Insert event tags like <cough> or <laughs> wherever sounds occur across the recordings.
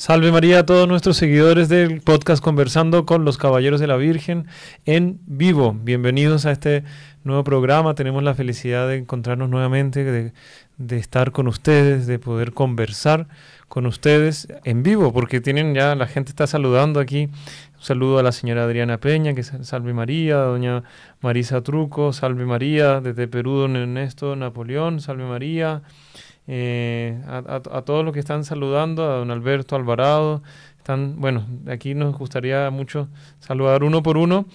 Salve María a todos nuestros seguidores del podcast Conversando con los Caballeros de la Virgen en vivo. Bienvenidos a este nuevo programa. Tenemos la felicidad de encontrarnos nuevamente, de, estar con ustedes, de poder conversar con ustedes en vivo, porque tienen ya, la gente está saludando aquí. Un saludo a la señora Adriana Peña, que salve María, a doña Marisa Truco, salve María, desde Perú, don Ernesto Napoleón, salve María. Eh, a, todos los que están saludando, a don Alberto Alvarado. Están, bueno, aquí nos gustaría mucho saludar uno por uno,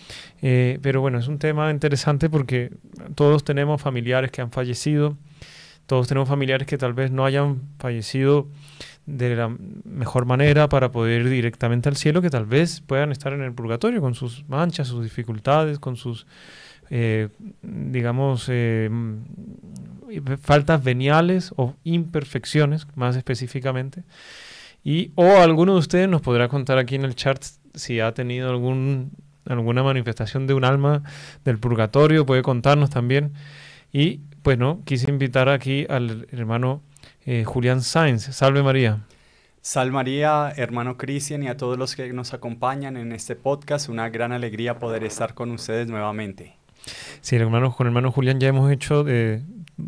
eh, pero bueno, es un tema interesante porque todos tenemos familiares que han fallecido, todos tenemos familiares que tal vez no hayan fallecido de la mejor manera para poder ir directamente al cielo, que tal vez puedan estar en el purgatorio con sus manchas, sus dificultades, con sus eh, digamos, eh, faltas veniales o imperfecciones, más específicamente. Y o alguno de ustedes nos podrá contar aquí en el chat si ha tenido algún, alguna manifestación de un alma del purgatorio, puede contarnos también. Y pues no, quise invitar aquí al hermano eh, Julián Sáenz. Salve María. Salve María, hermano Cristian y a todos los que nos acompañan en este podcast. Una gran alegría poder estar con ustedes nuevamente. Sí, con con hermano Julián ya hemos hecho eh,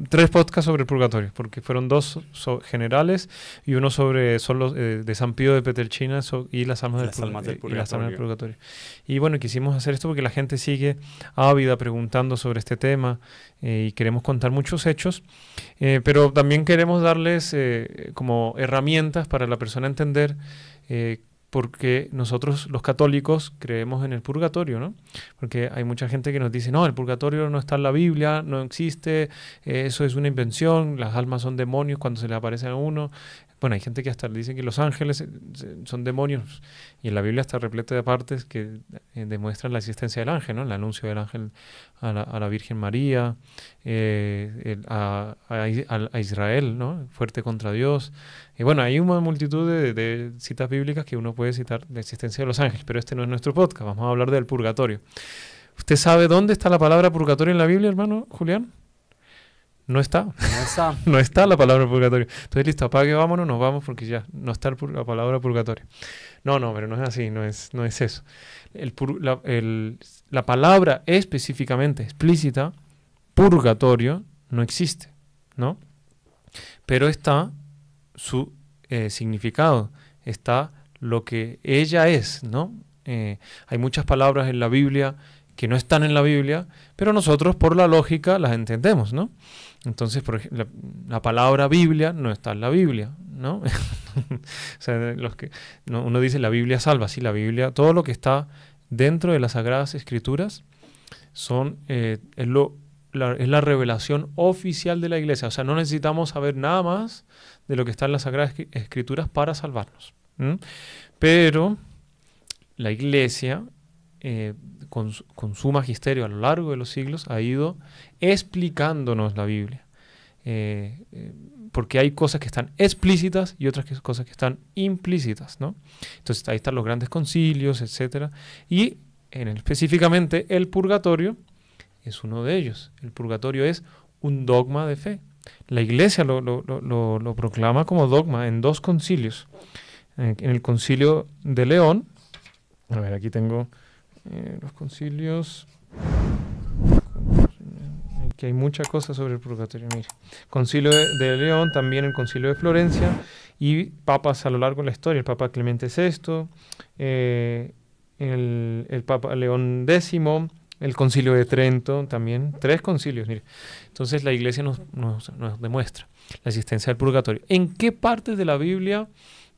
tres podcasts sobre el purgatorio, porque fueron dos generales y uno sobre solo eh, de San Pío de Petelchina y las almas, del, purgatorio. Y bueno, quisimos hacer esto porque la gente sigue ávida preguntando sobre este tema eh, y queremos contar muchos hechos, pero también queremos darles como herramientas para la persona entender porque nosotros los católicos creemos en el purgatorio, ¿no? Porque hay mucha gente que nos dice, no, el purgatorio no está en la Biblia, no existe, eh, eso es una invención, las almas son demonios cuando se les aparece a uno, bueno, hay gente que hasta dice que los ángeles eh, son demonios y en la Biblia está repleta de partes que eh, demuestran la existencia del ángel, ¿no? El anuncio del ángel a la, Virgen María, eh, a, Israel, ¿no? Fuerte contra Dios. Y bueno, hay una multitud de, citas bíblicas que uno puede citar de la existencia de los ángeles, pero este no es nuestro podcast, vamos a hablar del purgatorio. ¿Usted sabe dónde está la palabra purgatorio en la Biblia, hermano Julián? No está. No está. <laughs> no está la palabra purgatorio. Entonces, listo, apague, vámonos, nos vamos porque ya no está la palabra purgatorio. No, no, pero no es así, no es, no es eso. la, palabra específicamente explícita, purgatorio, no existe, ¿no? Pero está su eh, significado, está lo que ella es, ¿no? Eh, hay muchas palabras en la Biblia que no están en la Biblia, pero nosotros por la lógica las entendemos, ¿no? Entonces, por ejemplo, la, palabra Biblia no está en la Biblia, ¿no? <laughs> o sea, los que, uno dice la Biblia salva, sí, la Biblia, todo lo que está dentro de las Sagradas Escrituras son, eh, es, la, revelación oficial de la Iglesia. O sea, no necesitamos saber nada más de lo que está en las Sagradas Escrituras para salvarnos. Pero la Iglesia eh, con, su magisterio a lo largo de los siglos, ha ido explicándonos la Biblia. Eh, eh, porque hay cosas que están explícitas y otras cosas que están implícitas, ¿no? Entonces ahí están los grandes concilios, etc. Y en específicamente el purgatorio es uno de ellos. El purgatorio es un dogma de fe. La iglesia lo, proclama como dogma en dos concilios. en el concilio de León, a ver, aquí tengo eh, los concilios que hay mucha cosa sobre el purgatorio. Mire, concilio de, León, también el concilio de Florencia y papas a lo largo de la historia, el papa Clemente VI, eh, el, papa León X, el concilio de Trento también, tres concilios. Mire. Entonces la iglesia nos, nos, demuestra la existencia del purgatorio. ¿En qué partes de la Biblia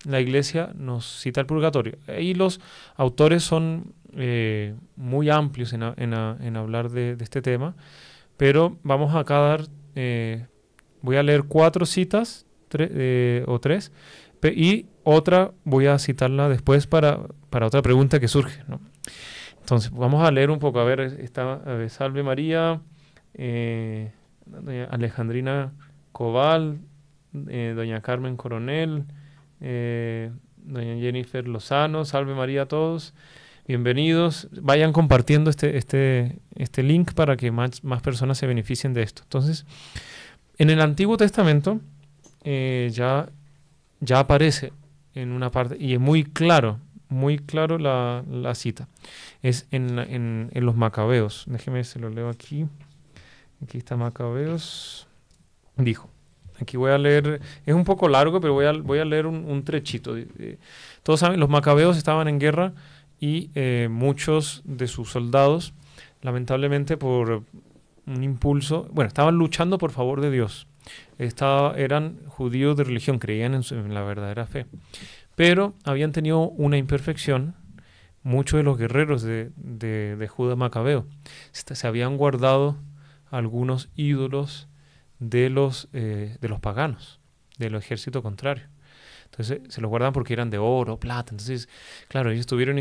la iglesia nos cita el purgatorio? Ahí los autores son eh, muy amplios en, hablar de, este tema, pero vamos acá a dar, eh, voy a leer cuatro citas eh, o tres, y otra voy a citarla después para, para otra pregunta que surge. Entonces, vamos a leer un poco, a ver, está Salve María, Alejandrina Cobal, doña Carmen Coronel, doña Jennifer Lozano, Salve María a todos bienvenidos. Vayan compartiendo este, este, este link para que más, personas se beneficien de esto. Entonces, en el Antiguo Testamento eh, ya, ya aparece en una parte, y es muy claro, muy claro la, cita. Es en, en, en, los Macabeos. Déjeme, se lo leo aquí. Aquí está Macabeos. Dijo. Aquí voy a leer, es un poco largo, pero voy a, voy a leer un, un trechito. Todos saben, los macabeos estaban en guerra y eh, muchos de sus soldados, lamentablemente por un impulso, bueno, estaban luchando por favor de Dios. Estaba, eran judíos de religión, creían en, la verdadera fe, pero habían tenido una imperfección muchos de los guerreros de, de, Judas Macabeo. Se, habían guardado algunos ídolos de los, eh, de los paganos, del ejército contrario. Entonces se los guardaban porque eran de oro, plata. Entonces, claro, ellos tuvieron,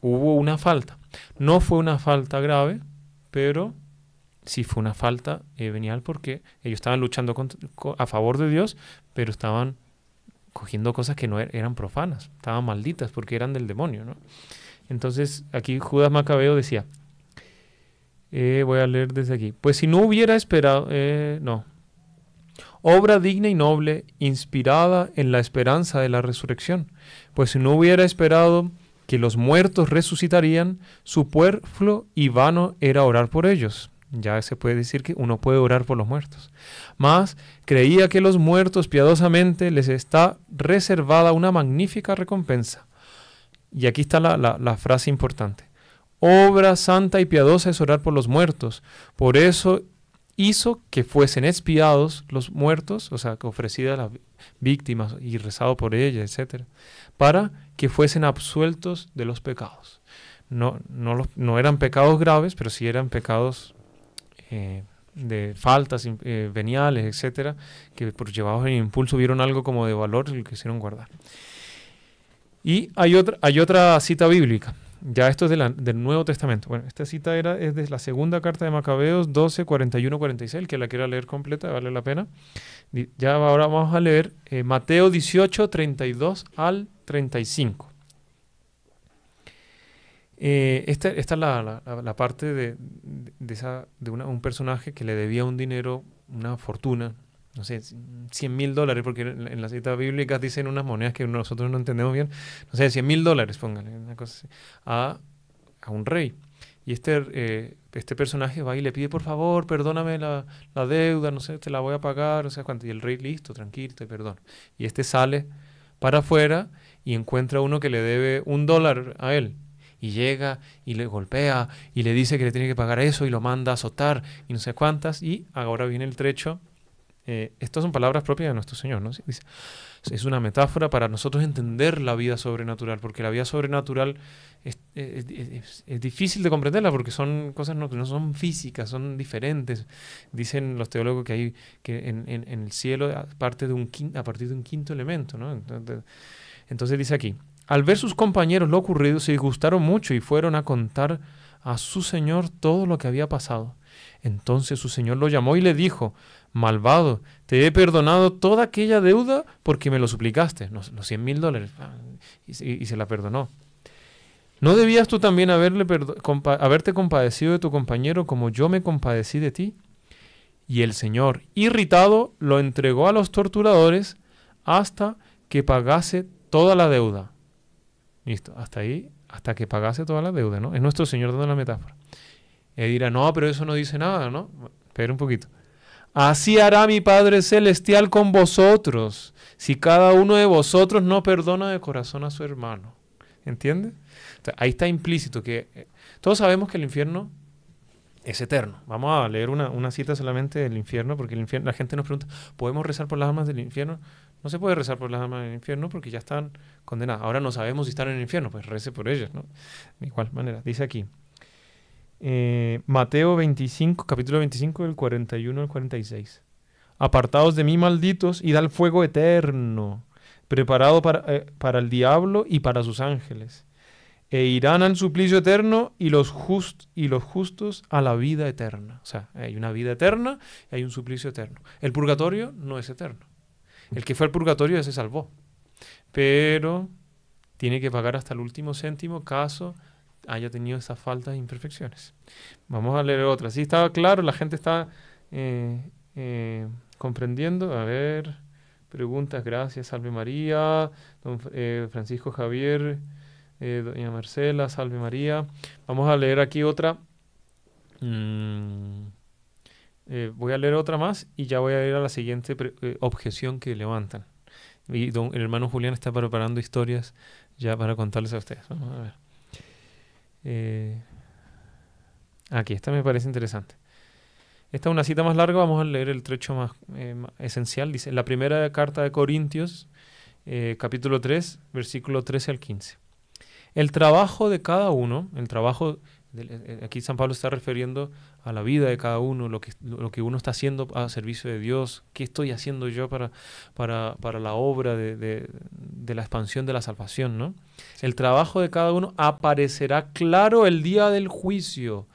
hubo una falta. No fue una falta grave, pero sí fue una falta eh, venial porque ellos estaban luchando a favor de Dios, pero estaban cogiendo cosas que no er, eran profanas, estaban malditas porque eran del demonio. ¿no? Entonces aquí Judas Macabeo decía, eh, voy a leer desde aquí, pues si no hubiera esperado, eh, no, obra digna y noble, inspirada en la esperanza de la resurrección. Pues si no hubiera esperado que los muertos resucitarían, superfluo y vano era orar por ellos. Ya se puede decir que uno puede orar por los muertos. Mas creía que los muertos piadosamente les está reservada una magnífica recompensa. Y aquí está la frase importante. Obra santa y piadosa es orar por los muertos. Por eso hizo que fuesen expiados los muertos, o sea, que ofrecidas las víctimas y rezado por ellas, etc., para que fuesen absueltos de los pecados. No, no, no eran pecados graves, pero sí eran pecados eh, de faltas eh, veniales, etc. que por llevados en impulso vieron algo como de valor y lo quisieron guardar. Y hay otra, hay otra cita bíblica, ya esto es del Nuevo Testamento. Bueno, esta cita era, es de la segunda carta de Macabeos 12, 41, 46. que la quiera leer completa, vale la pena. Ya ahora vamos a leer eh, Mateo 18, 32 al 35. Eh, esta, es la, parte de, un personaje que le debía un dinero, una fortuna, no sé, 100 mil dólares, porque en las citas bíblicas dicen unas monedas que nosotros no entendemos bien, no sé, 100 mil dólares, póngale, una cosa así, a, un rey. Y este, eh, este personaje va y le pide, por favor, perdóname la, deuda, no sé, te la voy a pagar, o sé cuánto. Y el rey, listo, tranquilo, te perdono. Y este sale para afuera y encuentra uno que le debe un dólar a él. Y llega y le golpea y le dice que le tiene que pagar eso y lo manda a azotar y no sé cuántas. Y ahora viene el trecho eh, estas son palabras propias de nuestro Señor, ¿no? Dice, es una metáfora para nosotros entender la vida sobrenatural, porque la vida sobrenatural es, difícil de comprenderla porque son cosas que no son físicas, son diferentes. Dicen los teólogos que hay que en, el cielo a, de un a partir de un quinto elemento, Entonces, entonces dice aquí, al ver sus compañeros lo ocurrido, se disgustaron mucho y fueron a contar a su Señor todo lo que había pasado. Entonces su Señor lo llamó y le dijo, malvado, te he perdonado toda aquella deuda porque me lo suplicaste, los, 100 mil dólares, ah, y, se la perdonó. ¿No debías tú también haberle haberte compadecido de tu compañero como yo me compadecí de ti? Y el Señor, irritado, lo entregó a los torturadores hasta que pagase toda la deuda. Listo, hasta ahí, hasta que pagase toda la deuda, ¿no? Es nuestro Señor dando la metáfora. Él dirá, no, pero eso no dice nada, ¿no? Espera un poquito. Así hará mi Padre Celestial con vosotros, si cada uno de vosotros no perdona de corazón a su hermano. ¿Entiendes? ahí está implícito que eh, todos sabemos que el infierno es eterno. Vamos a leer una, cita solamente del infierno, porque la gente nos pregunta, ¿podemos rezar por las almas del infierno? No se puede rezar por las almas del infierno porque ya están condenadas. Ahora no sabemos si están en el infierno, pues rece por ellas, ¿no? De igual manera, dice aquí. Eh, Mateo 25, capítulo 25, del 41 al 46. Apartados de mí, malditos, y da el fuego eterno, preparado eh, para, el diablo y para sus ángeles. E irán al suplicio eterno y los, just, y los justos a la vida eterna. O sea, hay una vida eterna y hay un suplicio eterno. El purgatorio no es eterno. El que fue al purgatorio se salvó. Pero tiene que pagar hasta el último céntimo caso haya tenido esas faltas e imperfecciones. Vamos a leer otra. Sí, estaba claro, la gente está eh, eh, comprendiendo. A ver, preguntas, gracias, salve María, don eh, Francisco Javier, doña Marcela, salve María. Vamos a leer aquí otra. Mm, voy a leer otra más y ya voy a ir a la siguiente objeción que levantan. Y don, el hermano Julián está preparando historias ya para contarles a ustedes. Vamos a ver. Eh, aquí, esta me parece interesante. Esta es una cita más larga, vamos a leer el trecho más, eh, esencial. Dice, la primera carta de Corintios, eh, capítulo 3, versículo 13 al 15. El trabajo de cada uno, el trabajo eh, eh, aquí San Pablo está refiriendo a la vida de cada uno, lo que, lo que uno está haciendo a servicio de Dios, qué estoy haciendo yo para, para, la obra de, la expansión de la salvación. ¿no? El trabajo de cada uno aparecerá claro el día del juicio.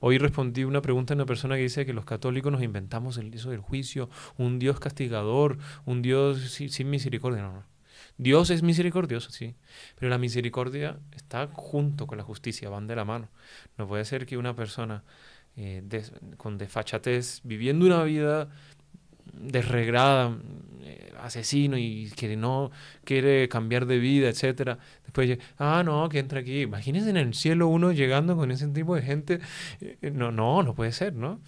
Hoy respondí una pregunta de una persona que dice que los católicos nos inventamos el, eso del juicio, un Dios castigador, un Dios sin, sin misericordia. No, no. Dios es misericordioso, sí, pero la misericordia está junto con la justicia, van de la mano. No puede ser que una persona eh, con desfachatez, viviendo una vida desregrada, eh, asesino y que no quiere cambiar de vida, etcétera. Después, ah, no, que entra aquí. Imagínense en el cielo uno llegando con ese tipo de gente. Eh, no, no, no puede ser, ¿no?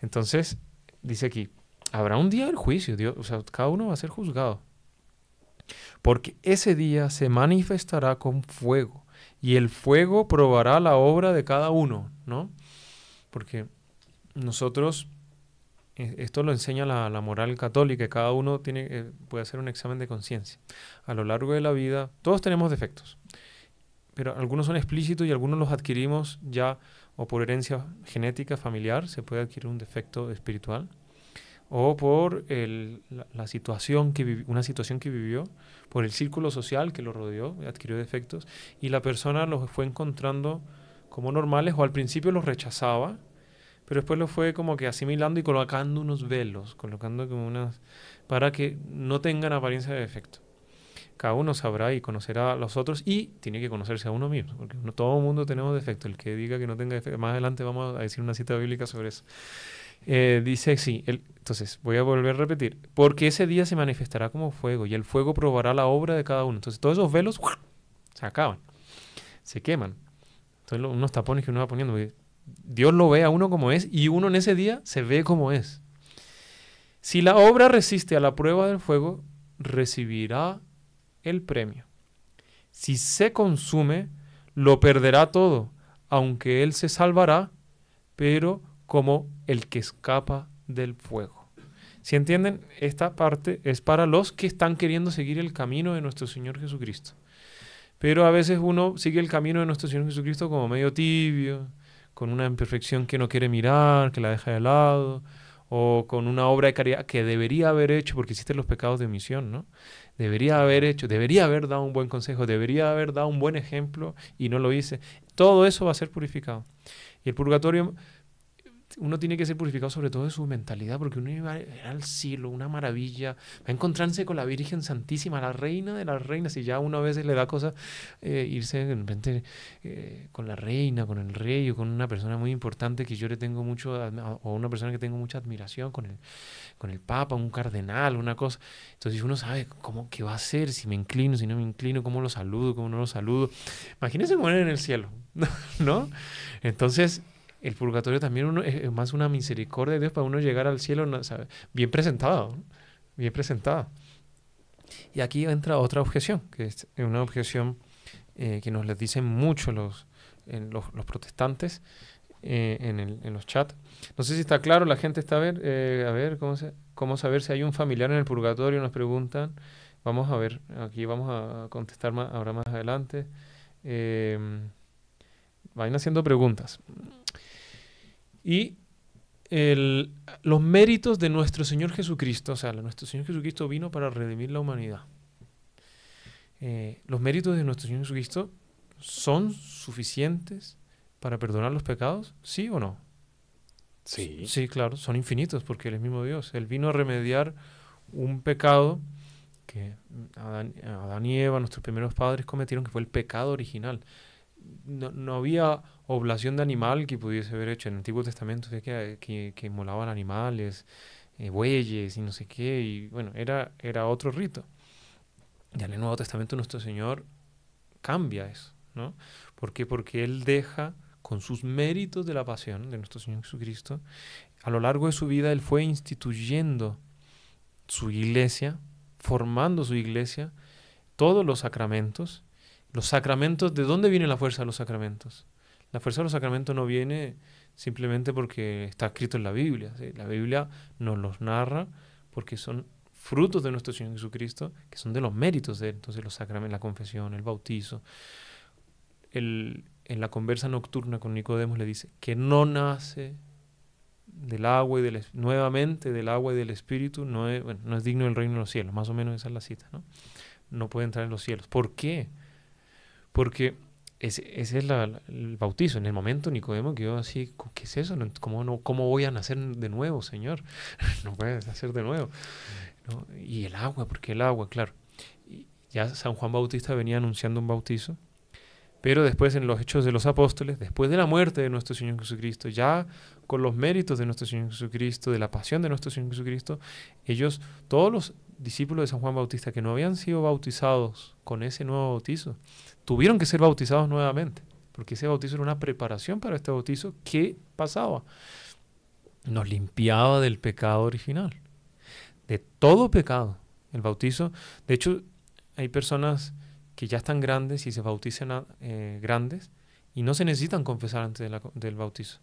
Entonces, dice aquí, habrá un día del juicio, Dios, o sea, cada uno va a ser juzgado. Porque ese día se manifestará con fuego y el fuego probará la obra de cada uno, ¿no? Porque nosotros, eh, esto lo enseña la, moral católica, cada uno tiene, eh, puede hacer un examen de conciencia. A lo largo de la vida, todos tenemos defectos, pero algunos son explícitos y algunos los adquirimos ya o por herencia genética familiar, se puede adquirir un defecto espiritual o por el, la, situación que una situación que vivió, por el círculo social que lo rodeó, adquirió defectos, y la persona los fue encontrando como normales o al principio los rechazaba, pero después los fue como que asimilando y colocando unos velos, colocando como unas, para que no tengan apariencia de defecto. Cada uno sabrá y conocerá a los otros y tiene que conocerse a uno mismo, porque no, todo el mundo tenemos defectos. El que diga que no tenga defectos, más adelante vamos a decir una cita bíblica sobre eso. Eh, dice, sí, entonces voy a volver a repetir, porque ese día se manifestará como fuego y el fuego probará la obra de cada uno. Entonces todos esos velos se acaban, se queman. Entonces unos tapones que uno va poniendo, Dios lo ve a uno como es y uno en ese día se ve como es. Si la obra resiste a la prueba del fuego, recibirá el premio. Si se consume, lo perderá todo, aunque él se salvará, pero como el que escapa del fuego. Si entienden, esta parte es para los que están queriendo seguir el camino de nuestro Señor Jesucristo. Pero a veces uno sigue el camino de nuestro Señor Jesucristo como medio tibio, con una imperfección que no quiere mirar, que la deja de lado, o con una obra de caridad que debería haber hecho, porque hiciste los pecados de omisión, ¿no? Debería haber hecho, debería haber dado un buen consejo, debería haber dado un buen ejemplo y no lo hice. Todo eso va a ser purificado. Y el purgatorio uno tiene que ser purificado sobre todo de su mentalidad, porque uno iba ir al cielo, una maravilla, va a encontrarse con la Virgen Santísima, la reina de las reinas, y ya uno a veces le da cosa eh, irse de repente eh, con la reina, con el rey, o con una persona muy importante que yo le tengo mucho, o una persona que tengo mucha admiración, con el, con el Papa, un cardenal, una cosa. Entonces uno sabe cómo, qué va a hacer, si me inclino, si no me inclino, cómo lo saludo, cómo no lo saludo. Imagínense morir en el cielo, <laughs> ¿no? Entonces, el purgatorio también es más una misericordia de Dios para uno llegar al cielo bien presentado, bien presentado. Y aquí entra otra objeción, que es una objeción eh, que nos les dicen mucho los, los, protestantes eh, en, los chats. No sé si está claro, la gente está a ver, eh, a ver ¿cómo, saber si hay un familiar en el purgatorio, nos preguntan. Vamos a ver, aquí vamos a contestar ahora más adelante. vayan haciendo preguntas. Y los méritos de nuestro Señor Jesucristo, o sea, nuestro Señor Jesucristo vino para redimir la humanidad. Eh, los méritos de nuestro Señor Jesucristo son suficientes para perdonar los pecados, ¿sí o no? Sí. Sí, claro, son infinitos porque Él es mismo Dios. Él vino a remediar un pecado que Adán, y Eva, nuestros primeros padres, cometieron, que fue el pecado original. No, no había oblación de animal que pudiese haber hecho en el Antiguo Testamento, que, que, animales, eh, bueyes y no sé qué, y bueno, era, era otro rito. Ya en el Nuevo Testamento nuestro Señor cambia eso, ¿no? ¿Por qué? Porque Él deja con sus méritos de la pasión de nuestro Señor Jesucristo, a lo largo de su vida Él fue instituyendo su iglesia, formando su iglesia, todos los sacramentos. Los sacramentos, ¿de dónde viene la fuerza de los sacramentos? La fuerza de los sacramentos no viene simplemente porque está escrito en la Biblia. La Biblia nos los narra porque son frutos de nuestro Señor Jesucristo, que son de los méritos de él. Entonces los sacramentos, la confesión, el bautizo. en la conversa nocturna con Nicodemos le dice que no nace del agua y del nuevamente del agua y del espíritu no es, no es digno del reino de los cielos más o menos esa es la cita no no puede entrar en los cielos ¿por qué? porque ese, es el bautizo. En el momento, Nicodemo quedó así, ¿qué es eso? ¿Cómo, no, cómo voy a nacer de nuevo, Señor? <laughs> no puedes nacer de nuevo. ¿No? Y el agua, porque el agua, claro. ya San Juan Bautista venía anunciando un bautizo, pero después en los hechos de los apóstoles, después de la muerte de nuestro Señor Jesucristo, ya con los méritos de nuestro Señor Jesucristo, de la pasión de nuestro Señor Jesucristo, ellos, todos los discípulos de San Juan Bautista que no habían sido bautizados con ese nuevo bautizo, tuvieron que ser bautizados nuevamente, porque ese bautizo era una preparación para este bautizo que pasaba. Nos limpiaba del pecado original, de todo pecado. El bautizo, de hecho, hay personas que ya están grandes y se bautizan eh, grandes y no se necesitan confesar antes del bautizo,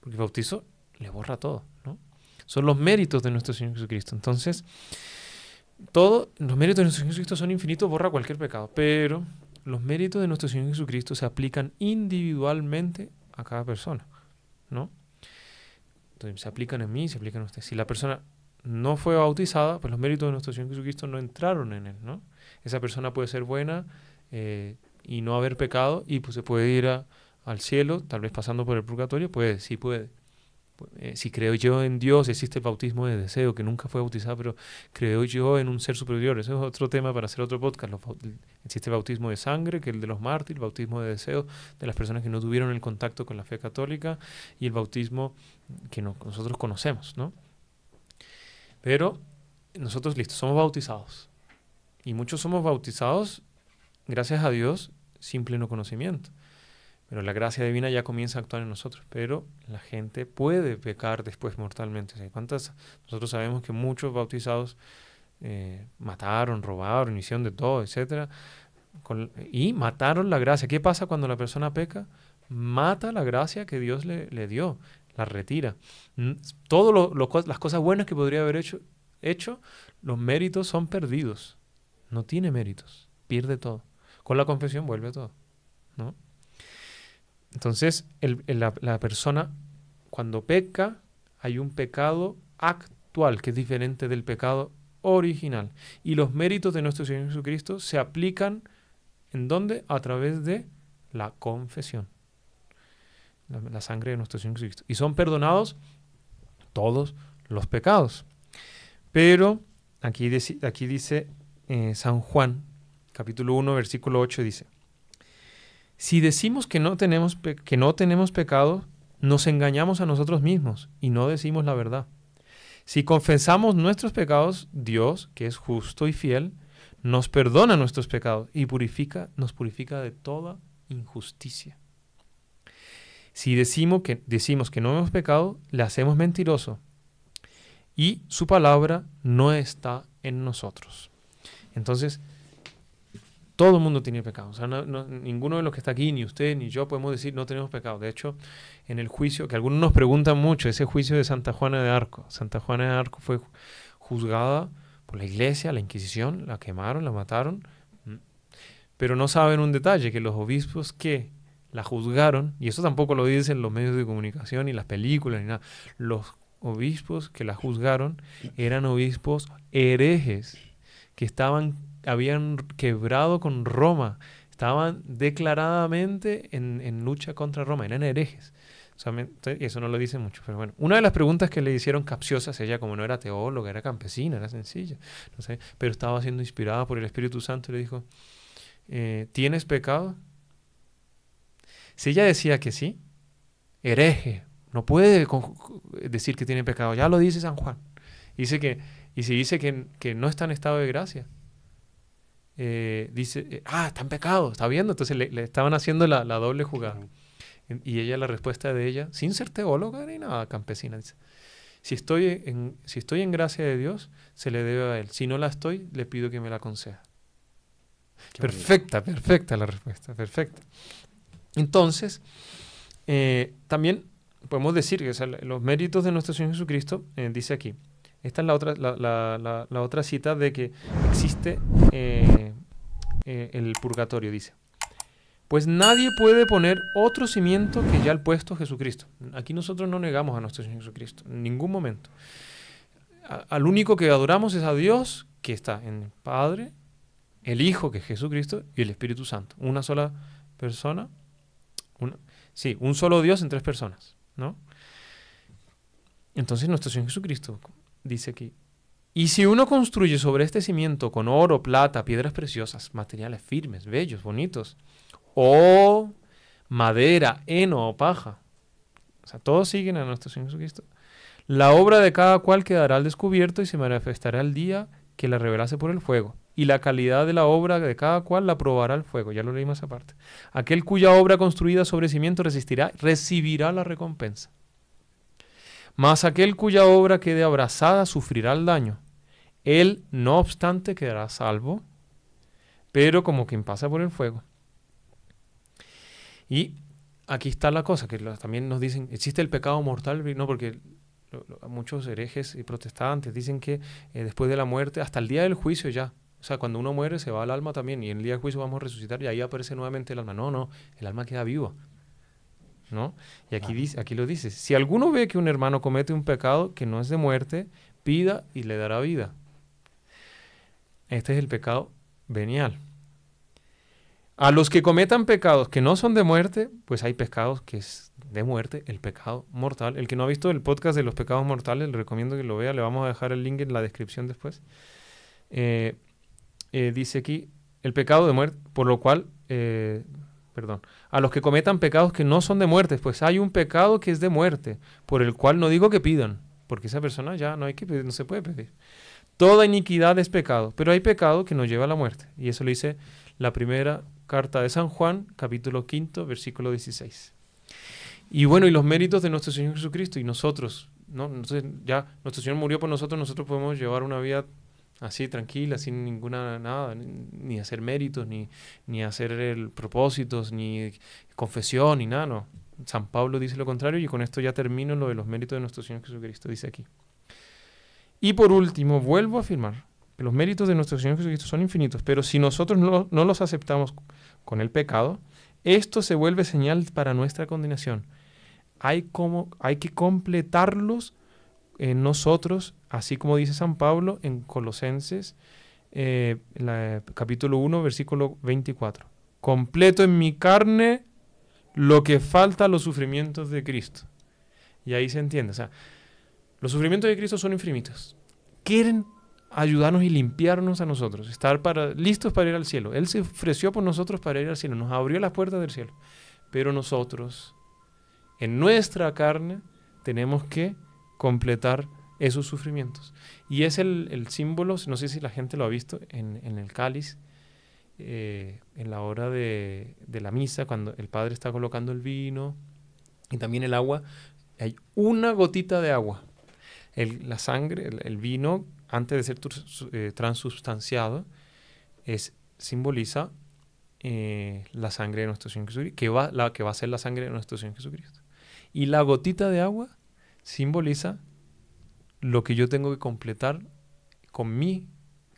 porque el bautizo le borra todo, ¿no? Son los méritos de nuestro Señor Jesucristo. Entonces, todo los méritos de nuestro Señor Jesucristo son infinitos, borra cualquier pecado, pero los méritos de nuestro Señor Jesucristo se aplican individualmente a cada persona, ¿no? Entonces se aplican en mí, se aplican en usted. Si la persona no fue bautizada, pues los méritos de nuestro Señor Jesucristo no entraron en él, ¿no? Esa persona puede ser buena eh, y no haber pecado y pues se puede ir al cielo, tal vez pasando por el purgatorio, puede, sí puede, eh, si creo yo en Dios, existe el bautismo de deseo, que nunca fue bautizado, pero creo yo en un ser superior. Ese es otro tema para hacer otro podcast. existe el bautismo de sangre, que es el de los mártires, el bautismo de deseo de las personas que no tuvieron el contacto con la fe católica y el bautismo que nosotros conocemos, Pero nosotros, listo, somos bautizados. Y muchos somos bautizados, gracias a Dios, sin pleno conocimiento. Pero la gracia divina ya comienza a actuar en nosotros. Pero la gente puede pecar después mortalmente. Nosotros sabemos que muchos bautizados eh, mataron, robaron, hicieron de todo, etc. y mataron la gracia. ¿Qué pasa cuando la persona peca? Mata la gracia que Dios le, dio, la retira. Mm, Todas las cosas buenas que podría haber hecho, hecho, los méritos son perdidos. No tiene méritos, pierde todo. Con la confesión vuelve todo, ¿no? Entonces, la, persona, cuando peca, hay un pecado actual que es diferente del pecado original. Y los méritos de nuestro Señor Jesucristo se aplican en dónde? A través de la confesión. La, sangre de nuestro Señor Jesucristo. Y son perdonados todos los pecados. Pero aquí, dice, aquí dice eh, San Juan, capítulo 1, versículo 8, dice. Si decimos que no tenemos, que no tenemos pecado, nos engañamos a nosotros mismos y no decimos la verdad. Si confesamos nuestros pecados, Dios, que es justo y fiel, nos perdona nuestros pecados y purifica, nos purifica de toda injusticia. Si decimos que, decimos que no hemos pecado, le hacemos mentiroso y su palabra no está en nosotros. Entonces, todo el mundo tiene pecado. O sea, ninguno de los que está aquí, ni usted ni yo, podemos decir no tenemos pecado. De hecho, en el juicio, que algunos nos preguntan mucho, ese juicio de Santa Juana de Arco. Santa Juana de Arco fue juzgada por la iglesia, la Inquisición, la quemaron, la mataron. Mm. Pero no saben un detalle, que los obispos que la juzgaron, y eso tampoco lo dicen los medios de comunicación, ni las películas, ni nada, los obispos que la juzgaron eran obispos herejes, que estaban habían quebrado con Roma, estaban declaradamente en, lucha contra Roma, eran herejes. eso no lo dice mucho, pero bueno. Una de las preguntas que le hicieron capciosas, ella como no era teóloga, era campesina, era sencilla, no sé, pero estaba siendo inspirada por el Espíritu Santo y le dijo, eh, ¿tienes pecado? Si ella decía que sí, hereje, no puede decir que tiene pecado, ya lo dice San Juan. Dice que, y si dice que no está en estado de gracia, eh, dice, eh, ah, está en pecado, está viendo. Entonces le, estaban haciendo la, doble jugada. Y ella, la respuesta de ella, sin ser teóloga ni nada, campesina, dice, si estoy, en, si estoy en gracia de Dios, se le debe a Él. Si no la estoy, le pido que me la conceda. perfecta, perfecta la respuesta, perfecta. Entonces, eh, también podemos decir que los méritos de nuestro Señor Jesucristo, dice aquí, esta es la otra, la, otra cita de que existe eh, el purgatorio, dice. Pues nadie puede poner otro cimiento que ya el puesto Jesucristo. Aquí nosotros no negamos a nuestro Señor Jesucristo, en ningún momento. al único que adoramos es a Dios, que está en el Padre, el Hijo, que es Jesucristo, y el Espíritu Santo. Una sola persona. sí, un solo Dios en tres personas. ¿no? Entonces nuestro Señor Jesucristo dice aquí, y si uno construye sobre este cimiento con oro, plata, piedras preciosas, materiales firmes, bellos, bonitos, o madera, heno o paja, o sea, todos siguen a nuestro Señor Jesucristo, la obra de cada cual quedará al descubierto y se manifestará el día que la revelase por el fuego. Y la calidad de la obra de cada cual la probará el fuego. Ya lo leí más aparte. Aquel cuya obra construida sobre cimiento resistirá, recibirá la recompensa. Mas aquel cuya obra quede abrazada sufrirá el daño. Él, no obstante, quedará salvo, pero como quien pasa por el fuego. Y aquí está la cosa, que también nos dicen, ¿existe el pecado mortal? No, porque muchos herejes y protestantes dicen que eh, después de la muerte, hasta el día del juicio ya, o sea, cuando uno muere se va al alma también y en el día del juicio vamos a resucitar y ahí aparece nuevamente el alma. No, no, el alma queda viva. Y aquí, dice, aquí lo dice, si alguno ve que un hermano comete un pecado que no es de muerte, pida y le dará vida. Este es el pecado venial. A los que cometan pecados que no son de muerte, pues hay pecados que es de muerte, el pecado mortal. El que no ha visto el podcast de los pecados mortales, le recomiendo que lo vea, le vamos a dejar el link en la descripción después. Eh, eh, dice aquí, el pecado de muerte, por lo cual, eh, perdón, a los que cometan pecados que no son de muerte, pues hay un pecado que es de muerte, por el cual no digo que pidan, porque esa persona ya no hay que no se puede pedir. Toda iniquidad es pecado, pero hay pecado que nos lleva a la muerte. Y eso lo dice la primera carta de San Juan, capítulo 5, versículo 16. Y bueno, y los méritos de nuestro Señor Jesucristo y nosotros, ¿no? ya nuestro Señor murió por nosotros, nosotros podemos llevar una vida así tranquila, sin ninguna nada, ni hacer méritos, ni, ni hacer propósitos, ni confesión, ni nada, no. San Pablo dice lo contrario y con esto ya termino lo de los méritos de nuestro Señor Jesucristo, dice aquí. Y por último, vuelvo a afirmar que los méritos de nuestro Señor Jesucristo son infinitos, pero si nosotros no, los aceptamos con el pecado, esto se vuelve señal para nuestra condenación. Hay, como, hay que completarlos en nosotros, así como dice San Pablo en Colosenses eh, capítulo 1, versículo 24. Completo en mi carne lo que falta a los sufrimientos de Cristo. Y ahí se entiende. O sea, los sufrimientos de Cristo son infinitos. Quieren ayudarnos y limpiarnos a nosotros, estar para, listos para ir al cielo. Él se ofreció por nosotros para ir al cielo, nos abrió las puertas del cielo. Pero nosotros, en nuestra carne, tenemos que completar esos sufrimientos. Y es el, el símbolo, no sé si la gente lo ha visto, en, el cáliz, eh, en la hora de, la misa, cuando el Padre está colocando el vino y también el agua, hay una gotita de agua. El, la sangre, el, vino, antes de ser eh, transubstanciado, es, simboliza eh, la sangre de nuestro Señor Jesucristo, que va, que va a ser la sangre de nuestro Señor Jesucristo. Y la gotita de agua simboliza lo que yo tengo que completar con mi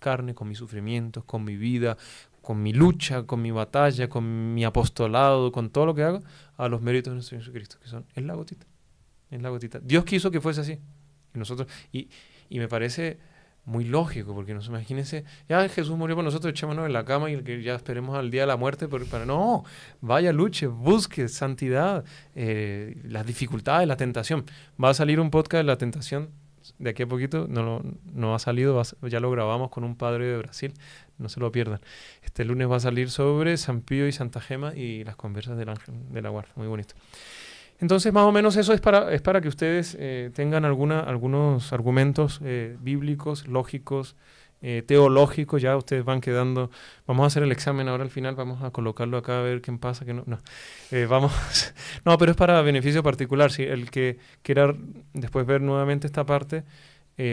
carne, con mis sufrimientos, con mi vida, con mi lucha, con mi batalla, con mi apostolado, con todo lo que hago, a los méritos de nuestro Señor Jesucristo, que son, en la gotita, en la gotita. Dios quiso que fuese así. nosotros, y, y me parece muy lógico, porque nos imagínense, ya Jesús murió por nosotros, echémonos en la cama y que ya esperemos al día de la muerte, pero para no, vaya luche, busque santidad, eh, las dificultades, la tentación. Va a salir un podcast de la tentación de aquí a poquito, no, lo, no ha salido, ya lo grabamos con un padre de Brasil, no se lo pierdan. Este lunes va a salir sobre San Pío y Santa Gema y las conversas del ángel de la guarda, muy bonito. Entonces, más o menos eso es para, es para que ustedes eh, tengan alguna, algunos argumentos eh, bíblicos, lógicos, eh, teológicos. Ya ustedes van quedando. Vamos a hacer el examen ahora al final, vamos a colocarlo acá a ver quién pasa, que no. No, vamos. <laughs> no pero es para beneficio particular. Si el que quiera después ver nuevamente esta parte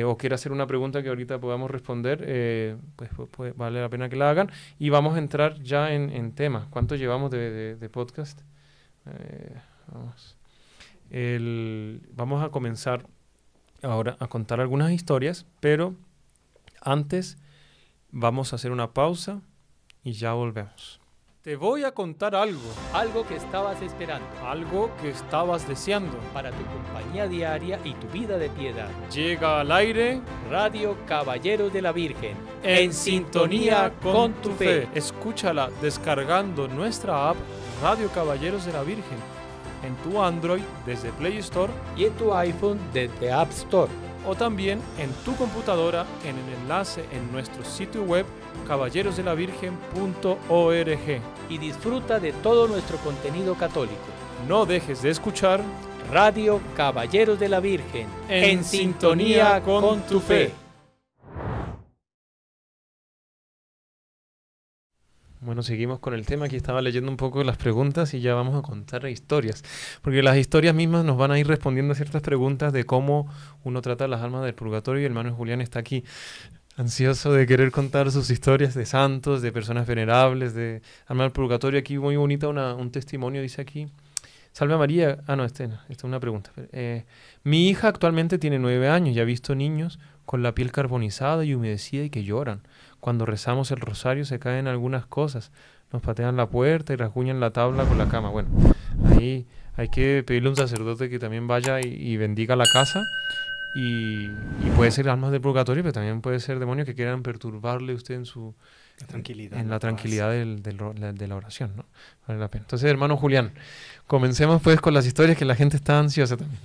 o quiera hacer una pregunta que ahorita podamos responder, pues, pues, pues, vale la pena que la hagan. Y vamos a entrar ya en, en temas. ¿Cuánto llevamos de, podcast? Vamos. vamos a comenzar ahora a contar algunas historias, pero antes vamos a hacer una pausa y ya volvemos. Te voy a contar algo. Algo que estabas esperando. Algo que estabas deseando. Para tu compañía diaria y tu vida de piedad. Llega al aire Radio Caballeros de la Virgen. En, sintonía con, tu fe. Escúchala descargando nuestra app Radio Caballeros de la Virgen en tu Android desde Play Store y en tu iPhone desde App Store o también en tu computadora en el enlace en nuestro sitio web caballerosdelavirgen.org y disfruta de todo nuestro contenido católico. No dejes de escuchar Radio Caballeros de la Virgen en, sintonía con tu fe. Bueno, seguimos con el tema. Aquí estaba leyendo un poco las preguntas y ya vamos a contar historias. Porque las historias mismas nos van a ir respondiendo a ciertas preguntas de cómo uno trata las almas del purgatorio. Y el hermano Julián está aquí ansioso de querer contar sus historias de santos, de personas venerables, de almas del purgatorio. Aquí muy bonita una, un testimonio, dice aquí. Salve María. Ah, no, este esta es una pregunta. Eh, mi hija actualmente tiene nueve años y ha visto niños con la piel carbonizada y humedecida y que lloran. Cuando rezamos el rosario se caen algunas cosas. Nos patean la puerta y rasguñan la tabla con la cama. Bueno, ahí hay que pedirle a un sacerdote que también vaya y, bendiga la casa. Y, puede ser almas del purgatorio, pero también puede ser demonios que quieran perturbarle usted en su la tranquilidad, en la tranquilidad de la oración, Entonces, hermano Julián, comencemos pues con las historias que la gente está ansiosa también.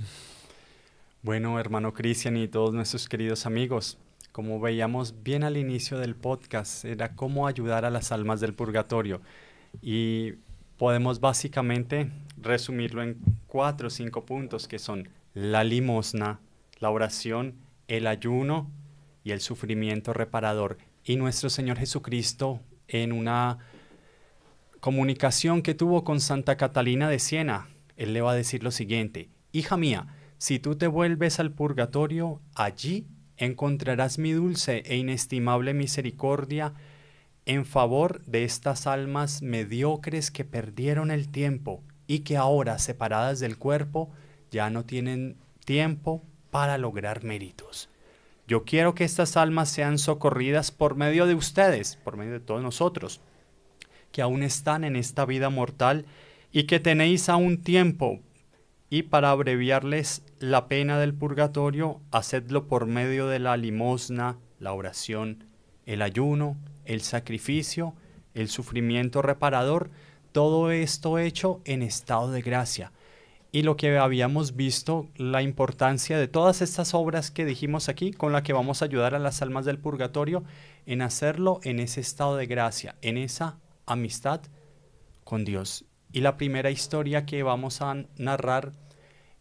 Bueno, hermano Cristian y todos nuestros queridos amigos, como veíamos bien al inicio del podcast, era cómo ayudar a las almas del purgatorio. Y podemos básicamente resumirlo en cuatro o cinco puntos que son la limosna, la oración, el ayuno y el sufrimiento reparador. Y nuestro Señor Jesucristo en una comunicación que tuvo con Santa Catalina de Siena, Él le va a decir lo siguiente, hija mía, si tú te vuelves al purgatorio, allí encontrarás mi dulce e inestimable misericordia en favor de estas almas mediocres que perdieron el tiempo y que ahora, separadas del cuerpo, ya no tienen tiempo para lograr méritos. Yo quiero que estas almas sean socorridas por medio de ustedes, por medio de todos nosotros, que aún están en esta vida mortal y que tenéis aún tiempo. Y para abreviarles la pena del purgatorio, hacedlo por medio de la limosna, la oración, el ayuno, el sacrificio, el sufrimiento reparador, todo esto hecho en estado de gracia. Y lo que habíamos visto, la importancia de todas estas obras que dijimos aquí, con la que vamos a ayudar a las almas del purgatorio, en hacerlo en ese estado de gracia, en esa amistad con Dios. Y la primera historia que vamos a narrar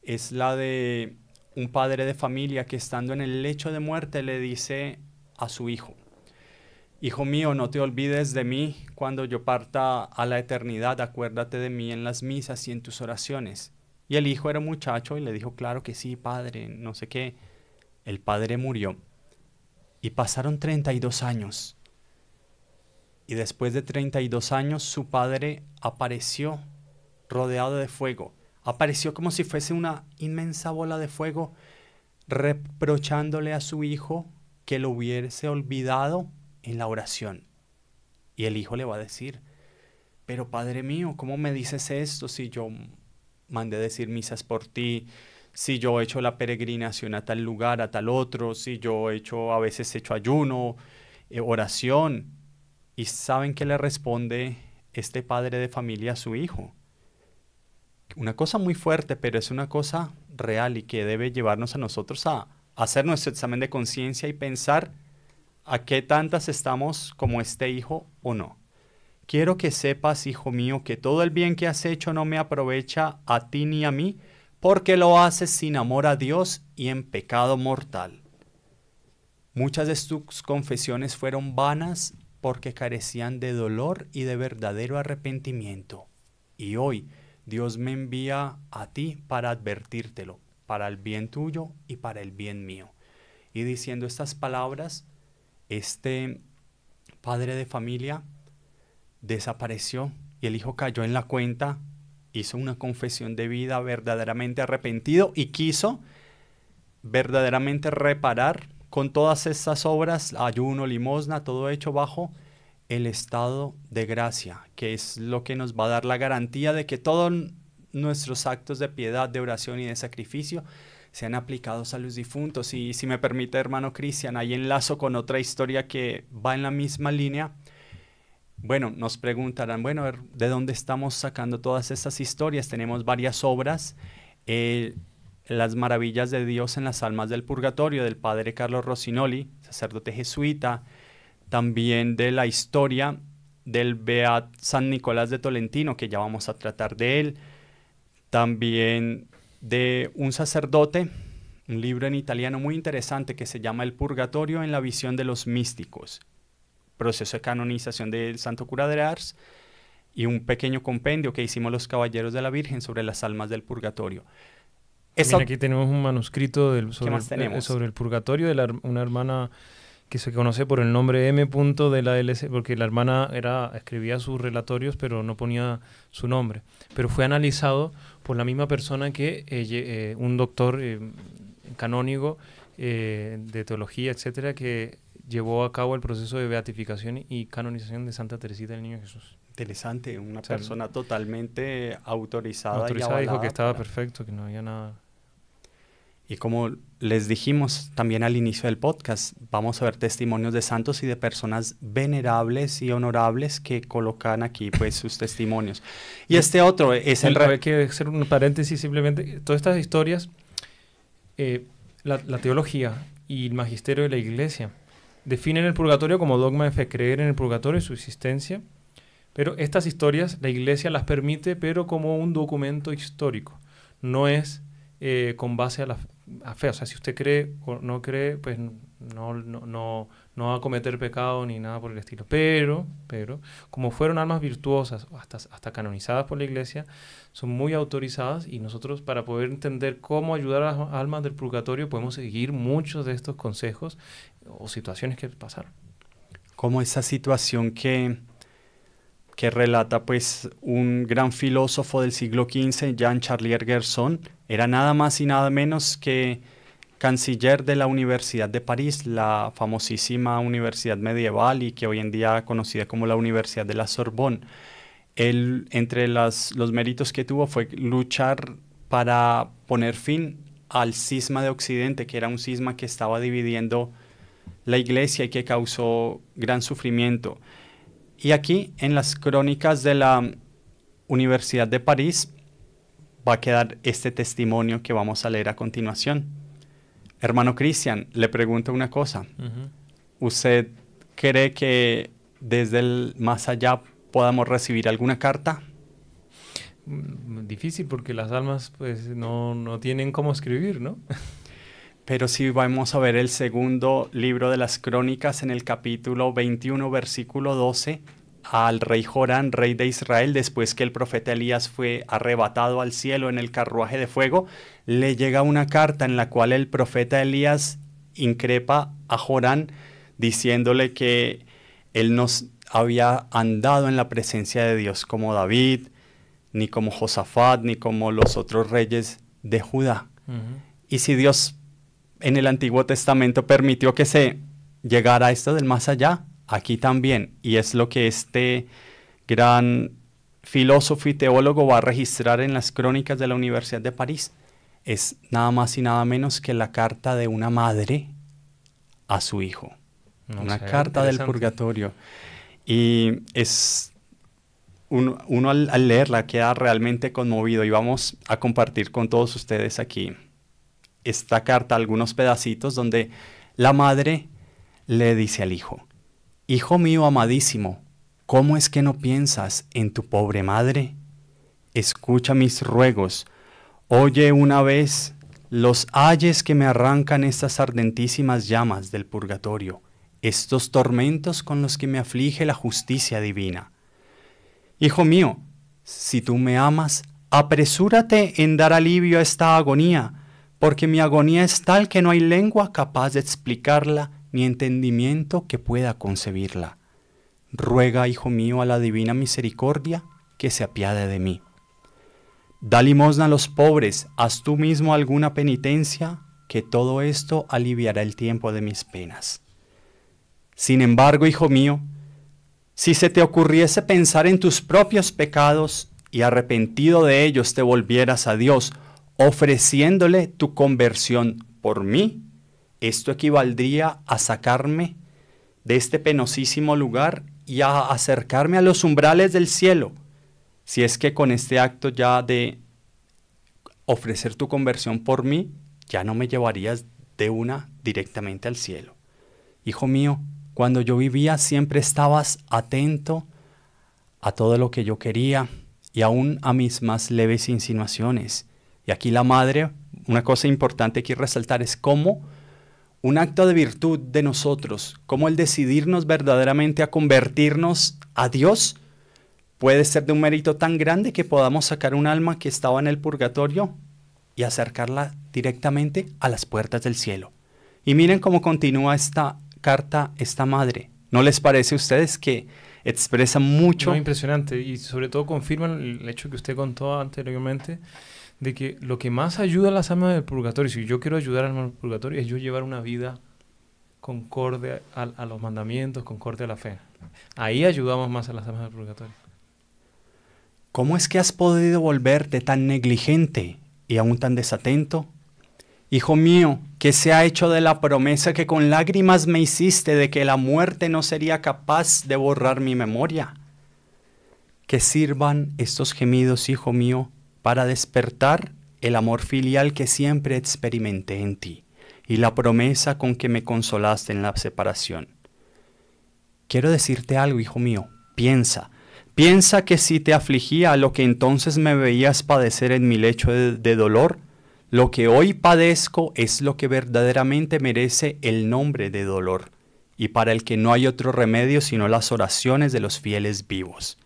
es la de un padre de familia que estando en el lecho de muerte le dice a su hijo, Hijo mío, no te olvides de mí cuando yo parta a la eternidad, acuérdate de mí en las misas y en tus oraciones. Y el hijo era un muchacho y le dijo, claro que sí, padre, no sé qué. El padre murió y pasaron 32 años. Y después de 32 años su padre apareció rodeado de fuego apareció como si fuese una inmensa bola de fuego, reprochándole a su hijo que lo hubiese olvidado en la oración. Y el hijo le va a decir, pero Padre mío, ¿cómo me dices esto si yo mandé decir misas por ti? Si yo he hecho la peregrinación a tal lugar, a tal otro, si yo he hecho, a veces he hecho ayuno, eh, oración. ¿Y saben que le responde este padre de familia a su hijo? una cosa muy fuerte, pero es una cosa real y que debe llevarnos a nosotros a, hacer nuestro examen de conciencia y pensar a qué tantas estamos como este hijo o no. Quiero que sepas, hijo mío, que todo el bien que has hecho no me aprovecha a ti ni a mí, porque lo haces sin amor a Dios y en pecado mortal. Muchas de tus confesiones fueron vanas porque carecían de dolor y de verdadero arrepentimiento. Y hoy, Dios me envía a ti para advertírtelo, para el bien tuyo y para el bien mío. Y diciendo estas palabras, este padre de familia desapareció y el hijo cayó en la cuenta, hizo una confesión de vida verdaderamente arrepentido y quiso verdaderamente reparar con todas estas obras, ayuno, limosna, todo hecho bajo el estado de gracia, que es lo que nos va a dar la garantía de que todos nuestros actos de piedad, de oración y de sacrificio sean aplicados a los difuntos. Y si me permite, hermano Cristian, ahí enlazo con otra historia que va en la misma línea. Bueno, nos preguntarán, bueno, ¿de dónde estamos sacando todas estas historias? Tenemos varias obras. Eh, las maravillas de Dios en las almas del purgatorio del padre Carlos Rossinoli, sacerdote jesuita, también de la historia del Beat San Nicolás de Tolentino, que ya vamos a tratar de él, también de un sacerdote, un libro en italiano muy interesante que se llama El Purgatorio en la visión de los místicos, proceso de canonización del Santo Cura de Ars, y un pequeño compendio que hicimos los Caballeros de la Virgen sobre las almas del purgatorio. aquí tenemos un manuscrito del, sobre, el, purgatorio de una hermana que se conoce por el nombre M. de la LC, porque la hermana era, escribía sus relatorios, pero no ponía su nombre. Pero fue analizado por la misma persona que eh, eh, un doctor eh, canónigo de teología, etcétera, que llevó a cabo el proceso de beatificación y canonización de Santa Teresita del Niño Jesús. Interesante, una persona totalmente autorizada. Autorizada dijo que estaba perfecto, que no había nada. Y como les dijimos también al inicio del podcast, vamos a ver testimonios de santos y de personas venerables y honorables que colocan aquí pues sus testimonios. Y este otro es el... Hay que hacer un paréntesis simplemente. Todas estas historias, eh, la, teología y el magisterio de la iglesia definen el purgatorio como dogma de fe, creer en el purgatorio y su existencia. Pero estas historias la iglesia las permite, pero como un documento histórico. No es eh, con base a la a fe. O sea, si usted cree o no cree, pues no, no, no, va a cometer pecado ni nada por el estilo. Pero, pero, como fueron almas virtuosas, hasta, hasta canonizadas por la iglesia, son muy autorizadas y nosotros para poder entender cómo ayudar a las almas del purgatorio podemos seguir muchos de estos consejos o situaciones que pasaron. Como esa situación que que relata pues un gran filósofo del siglo XV, Jean-Charlier Gerson, era nada más y nada menos que canciller de la Universidad de París, la famosísima universidad medieval y que hoy en día conocida como la Universidad de la Sorbonne. Él, entre las, los méritos que tuvo fue luchar para poner fin al cisma de Occidente, que era un cisma que estaba dividiendo la iglesia y que causó gran sufrimiento. Y aquí en las crónicas de la Universidad de París va a quedar este testimonio que vamos a leer a continuación. Hermano Cristian, le pregunto una cosa. ¿Usted cree que desde el más allá podamos recibir alguna carta? Mm, difícil porque las almas pues no, no tienen cómo escribir, ¿no? <laughs> Pero si vamos a ver el segundo libro de las crónicas en el capítulo 21, versículo 12, al rey Jorán, rey de Israel, después que el profeta Elías fue arrebatado al cielo en el carruaje de fuego, le llega una carta en la cual el profeta Elías increpa a Jorán diciéndole que él no había andado en la presencia de Dios como David, ni como Josafat, ni como los otros reyes de Judá. Y si Dios en el Antiguo Testamento permitió que se llegara a esto del más allá, aquí también, y es lo que este gran filósofo y teólogo va a registrar en las crónicas de la Universidad de París. Es nada más y nada menos que la carta de una madre a su hijo. una carta del purgatorio. Y es uno, al, al leerla queda realmente conmovido y vamos a compartir con todos ustedes aquí esta carta algunos pedacitos donde la madre le dice al hijo, Hijo mío amadísimo, ¿cómo es que no piensas en tu pobre madre? Escucha mis ruegos, oye una vez los ayes que me arrancan estas ardentísimas llamas del purgatorio, estos tormentos con los que me aflige la justicia divina. Hijo mío, si tú me amas, apresúrate en dar alivio a esta agonía, porque mi agonía es tal que no hay lengua capaz de explicarla, ni entendimiento que pueda concebirla. Ruega, hijo mío, a la divina misericordia que se apiade de mí. Da limosna a los pobres, haz tú mismo alguna penitencia, que todo esto aliviará el tiempo de mis penas. Sin embargo, hijo mío, si se te ocurriese pensar en tus propios pecados y arrepentido de ellos te volvieras a Dios, ofreciéndole tu conversión por mí, esto equivaldría a sacarme de este penosísimo lugar y a acercarme a los umbrales del cielo, si es que con este acto ya de ofrecer tu conversión por mí, ya no me llevarías de una directamente al cielo. Hijo mío, cuando yo vivía siempre estabas atento a todo lo que yo quería y aún a mis más leves insinuaciones. Y aquí la madre, una cosa importante que resaltar es cómo un acto de virtud de nosotros, como el decidirnos verdaderamente a convertirnos a Dios, puede ser de un mérito tan grande que podamos sacar un alma que estaba en el purgatorio y acercarla directamente a las puertas del cielo. Y miren cómo continúa esta carta, esta madre. ¿No les parece a ustedes que expresa mucho? Muy impresionante y sobre todo confirman el hecho que usted contó anteriormente de que lo que más ayuda a las almas del purgatorio, si yo quiero ayudar al las del purgatorio, es yo llevar una vida concorde a, los mandamientos, concorde a la fe. Ahí ayudamos más a las almas del purgatorio. ¿Cómo es que has podido volverte tan negligente y aún tan desatento? Hijo mío, ¿qué se ha hecho de la promesa que con lágrimas me hiciste de que la muerte no sería capaz de borrar mi memoria? Que sirvan estos gemidos, hijo mío, para despertar el amor filial que siempre experimenté en ti y la promesa con que me consolaste en la separación. Quiero decirte algo, hijo mío, piensa, piensa que si te afligía lo que entonces me veías padecer en mi lecho de, dolor, lo que hoy padezco es lo que verdaderamente merece el nombre de dolor, y para el que no hay otro remedio sino las oraciones de los fieles vivos.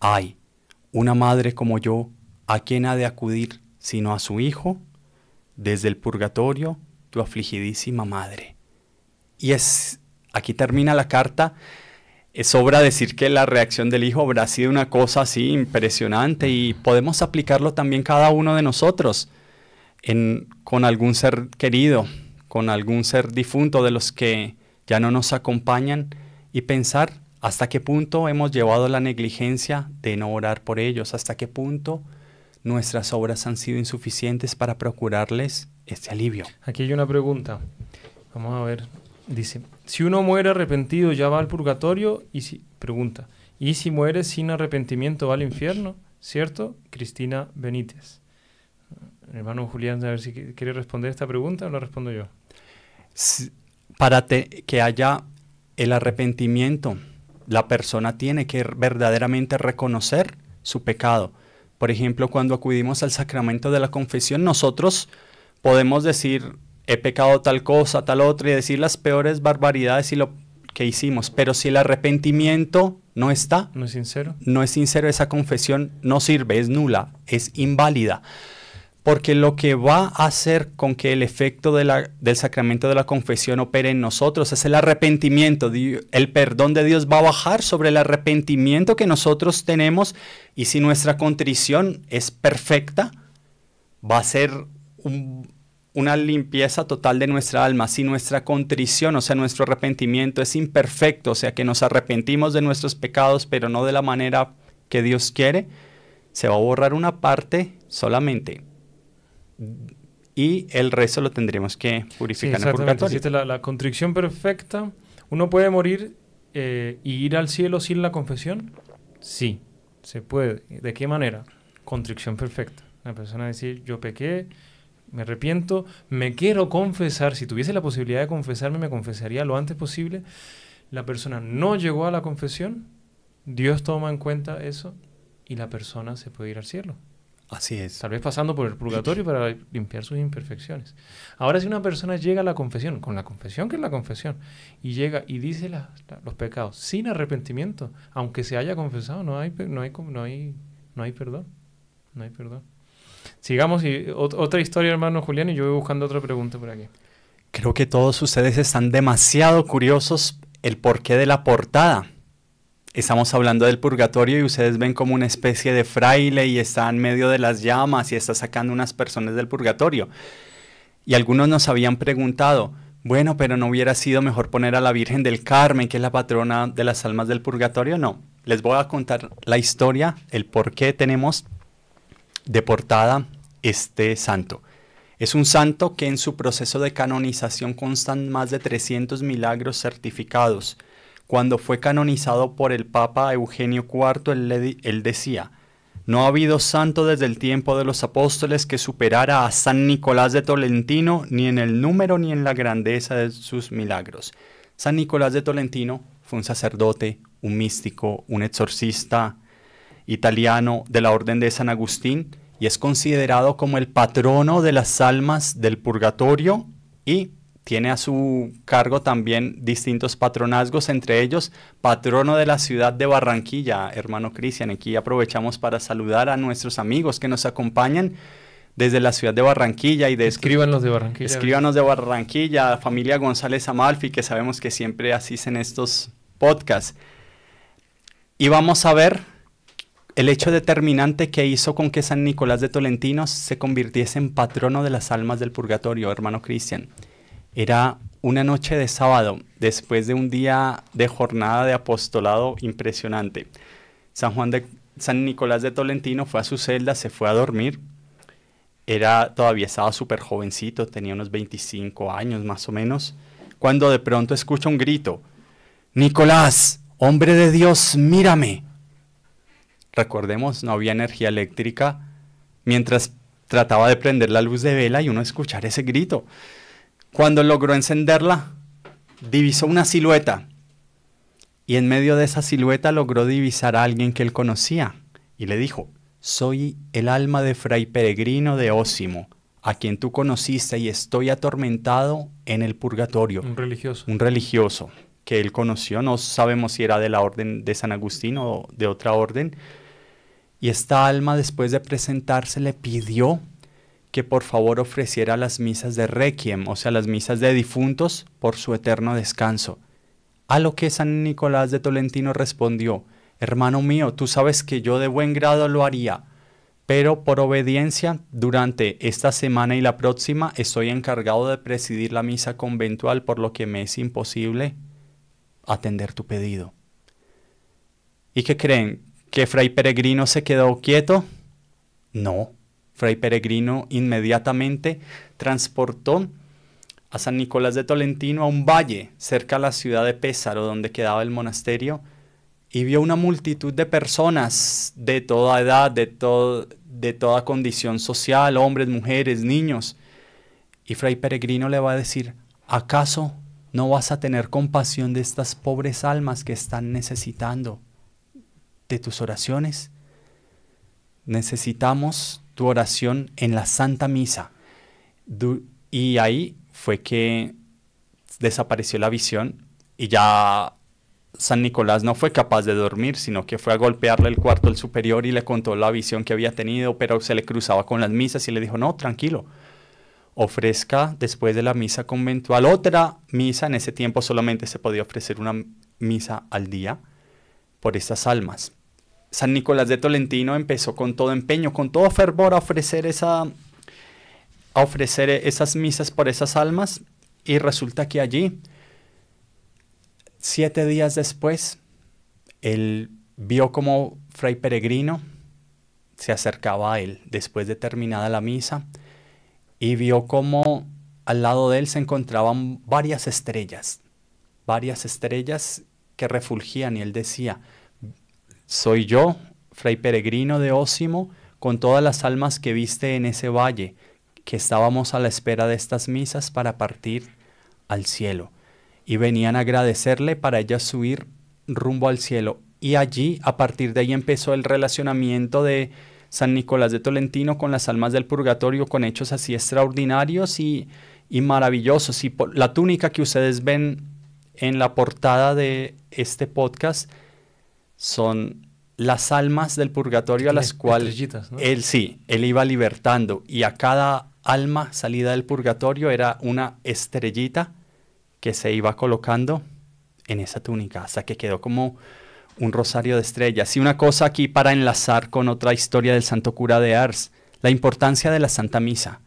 Ay, una madre como yo ¿a quién ha de acudir sino a su Hijo? Desde el purgatorio, tu afligidísima madre. Y es, aquí termina la carta. es obra decir que la reacción del Hijo habrá sido una cosa así impresionante y podemos aplicarlo también cada uno de nosotros en, con algún ser querido, con algún ser difunto de los que ya no nos acompañan y pensar hasta qué punto hemos llevado la negligencia de no orar por ellos, hasta qué punto nuestras obras han sido insuficientes para procurarles este alivio. Aquí hay una pregunta. Vamos a ver. Dice, si uno muere arrepentido ya va al purgatorio y si pregunta, ¿y si muere sin arrepentimiento va al infierno? ¿Cierto? Cristina Benítez. Eh, hermano Julián, a ver si quiere responder esta pregunta o la respondo yo. Para que haya el arrepentimiento, la persona tiene que verdaderamente reconocer su pecado por ejemplo, cuando acudimos al sacramento de la confesión, nosotros podemos decir, he pecado tal cosa, tal otra, y decir las peores barbaridades y lo que hicimos. Pero si el arrepentimiento no está, no es sincero, no es sincero, esa confesión no sirve, es nula, es inválida porque lo que va a hacer con que el efecto del sacramento de la confesión opere en nosotros es el arrepentimiento. El perdón de Dios va a bajar sobre el arrepentimiento que nosotros tenemos y si nuestra contrición es perfecta, va a ser una limpieza total de nuestra alma. Si nuestra contrición, o sea, nuestro arrepentimiento es imperfecto, o sea, que nos arrepentimos de nuestros pecados, pero no de la manera que Dios quiere, se va a borrar una parte solamente y el resto lo tendríamos que purificar en La, la, contrición perfecta. ¿Uno puede morir eh, y ir al cielo sin la confesión? Sí, se puede. ¿De qué manera? Contrición perfecta. La persona decir, yo pequé, me arrepiento, me quiero confesar. Si tuviese la posibilidad de confesarme, me confesaría lo antes posible. La persona no llegó a la confesión, Dios toma en cuenta eso y la persona se puede ir al cielo. Así es. Tal vez pasando por el purgatorio para limpiar sus imperfecciones. Ahora si una persona llega a la confesión, con la confesión que es la confesión, y llega y dice los pecados sin arrepentimiento, aunque se haya confesado, no hay, no hay, no hay, no hay perdón. No hay perdón. Sigamos y otra historia, hermano Julián, y yo voy buscando otra pregunta por aquí. Creo que todos ustedes están demasiado curiosos el porqué de la portada estamos hablando del purgatorio y ustedes ven como una especie de fraile y está en medio de las llamas y está sacando unas personas del purgatorio. Y algunos nos habían preguntado, bueno, pero no hubiera sido mejor poner a la Virgen del Carmen, que es la patrona de las almas del purgatorio. No, les voy a contar la historia, el por qué tenemos de portada este santo. Es un santo que en su proceso de canonización constan más de 300 milagros certificados cuando fue canonizado por el Papa Eugenio IV, él, decía, no ha habido santo desde el tiempo de los apóstoles que superara a San Nicolás de Tolentino ni en el número ni en la grandeza de sus milagros. San Nicolás de Tolentino fue un sacerdote, un místico, un exorcista italiano de la Orden de San Agustín y es considerado como el patrono de las almas del purgatorio y tiene a su cargo también distintos patronazgos, entre ellos patrono de la ciudad de Barranquilla, hermano Cristian. Aquí aprovechamos para saludar a nuestros amigos que nos acompañan desde la ciudad de Barranquilla y de... Escríbanos de Barranquilla. Escríbanos de Barranquilla, familia González Amalfi, que sabemos que siempre asisten estos podcasts. Y vamos a ver el hecho determinante que hizo con que San Nicolás de Tolentino se convirtiese en patrono de las almas del purgatorio, hermano Cristian. Era una noche de sábado, después de un día de jornada de apostolado impresionante. San Juan de San Nicolás de Tolentino fue a su celda, se fue a dormir. Era todavía estaba súper jovencito, tenía unos 25 años más o menos, cuando de pronto escucha un grito. Nicolás, hombre de Dios, mírame. Recordemos, no había energía eléctrica mientras trataba de prender la luz de vela y uno escuchar ese grito. Cuando logró encenderla, divisó una silueta. Y en medio de esa silueta logró divisar a alguien que él conocía. Y le dijo, soy el alma de Fray Peregrino de Ósimo, a quien tú conociste y estoy atormentado en el purgatorio. Un religioso. Un religioso que él conoció, no sabemos si era de la orden de San Agustín o de otra orden. Y esta alma después de presentarse le pidió que por favor ofreciera las misas de requiem, o sea, las misas de difuntos, por su eterno descanso. A lo que San Nicolás de Tolentino respondió, Hermano mío, tú sabes que yo de buen grado lo haría, pero por obediencia, durante esta semana y la próxima estoy encargado de presidir la misa conventual, por lo que me es imposible atender tu pedido. ¿Y qué creen? ¿Que Fray Peregrino se quedó quieto? No, Fray Peregrino inmediatamente transportó a San Nicolás de Tolentino a un valle cerca a la ciudad de Pésaro, donde quedaba el monasterio, y vio una multitud de personas de toda edad, de, de toda condición social, hombres, mujeres, niños. Y Fray Peregrino le va a decir, ¿acaso no vas a tener compasión de estas pobres almas que están necesitando de tus oraciones? Necesitamos tu oración en la Santa Misa. y ahí fue que desapareció la visión y ya San Nicolás no fue capaz de dormir, sino que fue a golpearle el cuarto al superior y le contó la visión que había tenido, pero se le cruzaba con las misas y le dijo, no, tranquilo, ofrezca después de la misa conventual otra misa, en ese tiempo solamente se podía ofrecer una misa al día por estas almas. San Nicolás de Tolentino empezó con todo empeño, con todo fervor a ofrecer, esa, a ofrecer esas misas por esas almas y resulta que allí, siete días después, él vio como Fray Peregrino se acercaba a él después de terminada la misa y vio como al lado de él se encontraban varias estrellas, varias estrellas que refulgían y él decía, soy yo, Fray Peregrino de Ósimo, con todas las almas que viste en ese valle, que estábamos a la espera de estas misas para partir al cielo. Y venían a agradecerle para ellas subir rumbo al cielo. Y allí, a partir de ahí, empezó el relacionamiento de San Nicolás de Tolentino con las almas del purgatorio, con hechos así extraordinarios y, maravillosos. Y la túnica que ustedes ven en la portada de este podcast son las almas del purgatorio a las cuales él sí, él iba libertando y a cada alma salida del purgatorio era una estrellita que se iba colocando en esa túnica hasta que quedó como un rosario de estrellas. Y una cosa aquí para enlazar con otra historia del santo cura de Ars, la importancia de la Santa Misa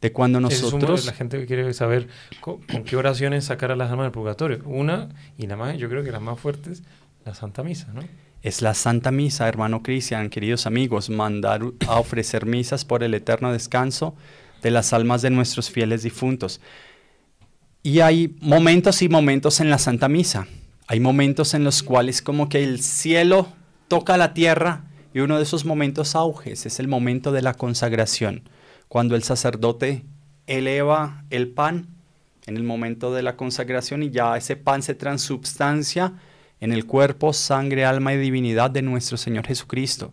de cuando nosotros... la gente que quiere saber con, qué oraciones sacar a las almas del purgatorio. Una, y nada más, yo creo que las más fuertes, la Santa Misa, ¿no? Es la Santa Misa, hermano Cristian, queridos amigos, mandar a ofrecer misas por el eterno descanso de las almas de nuestros fieles difuntos. Y hay momentos y momentos en la Santa Misa. Hay momentos en los cuales como que el cielo toca la tierra y uno de esos momentos auge, es el momento de la consagración, cuando el sacerdote eleva el pan en el momento de la consagración y ya ese pan se transubstancia en el cuerpo, sangre, alma y divinidad de nuestro Señor Jesucristo.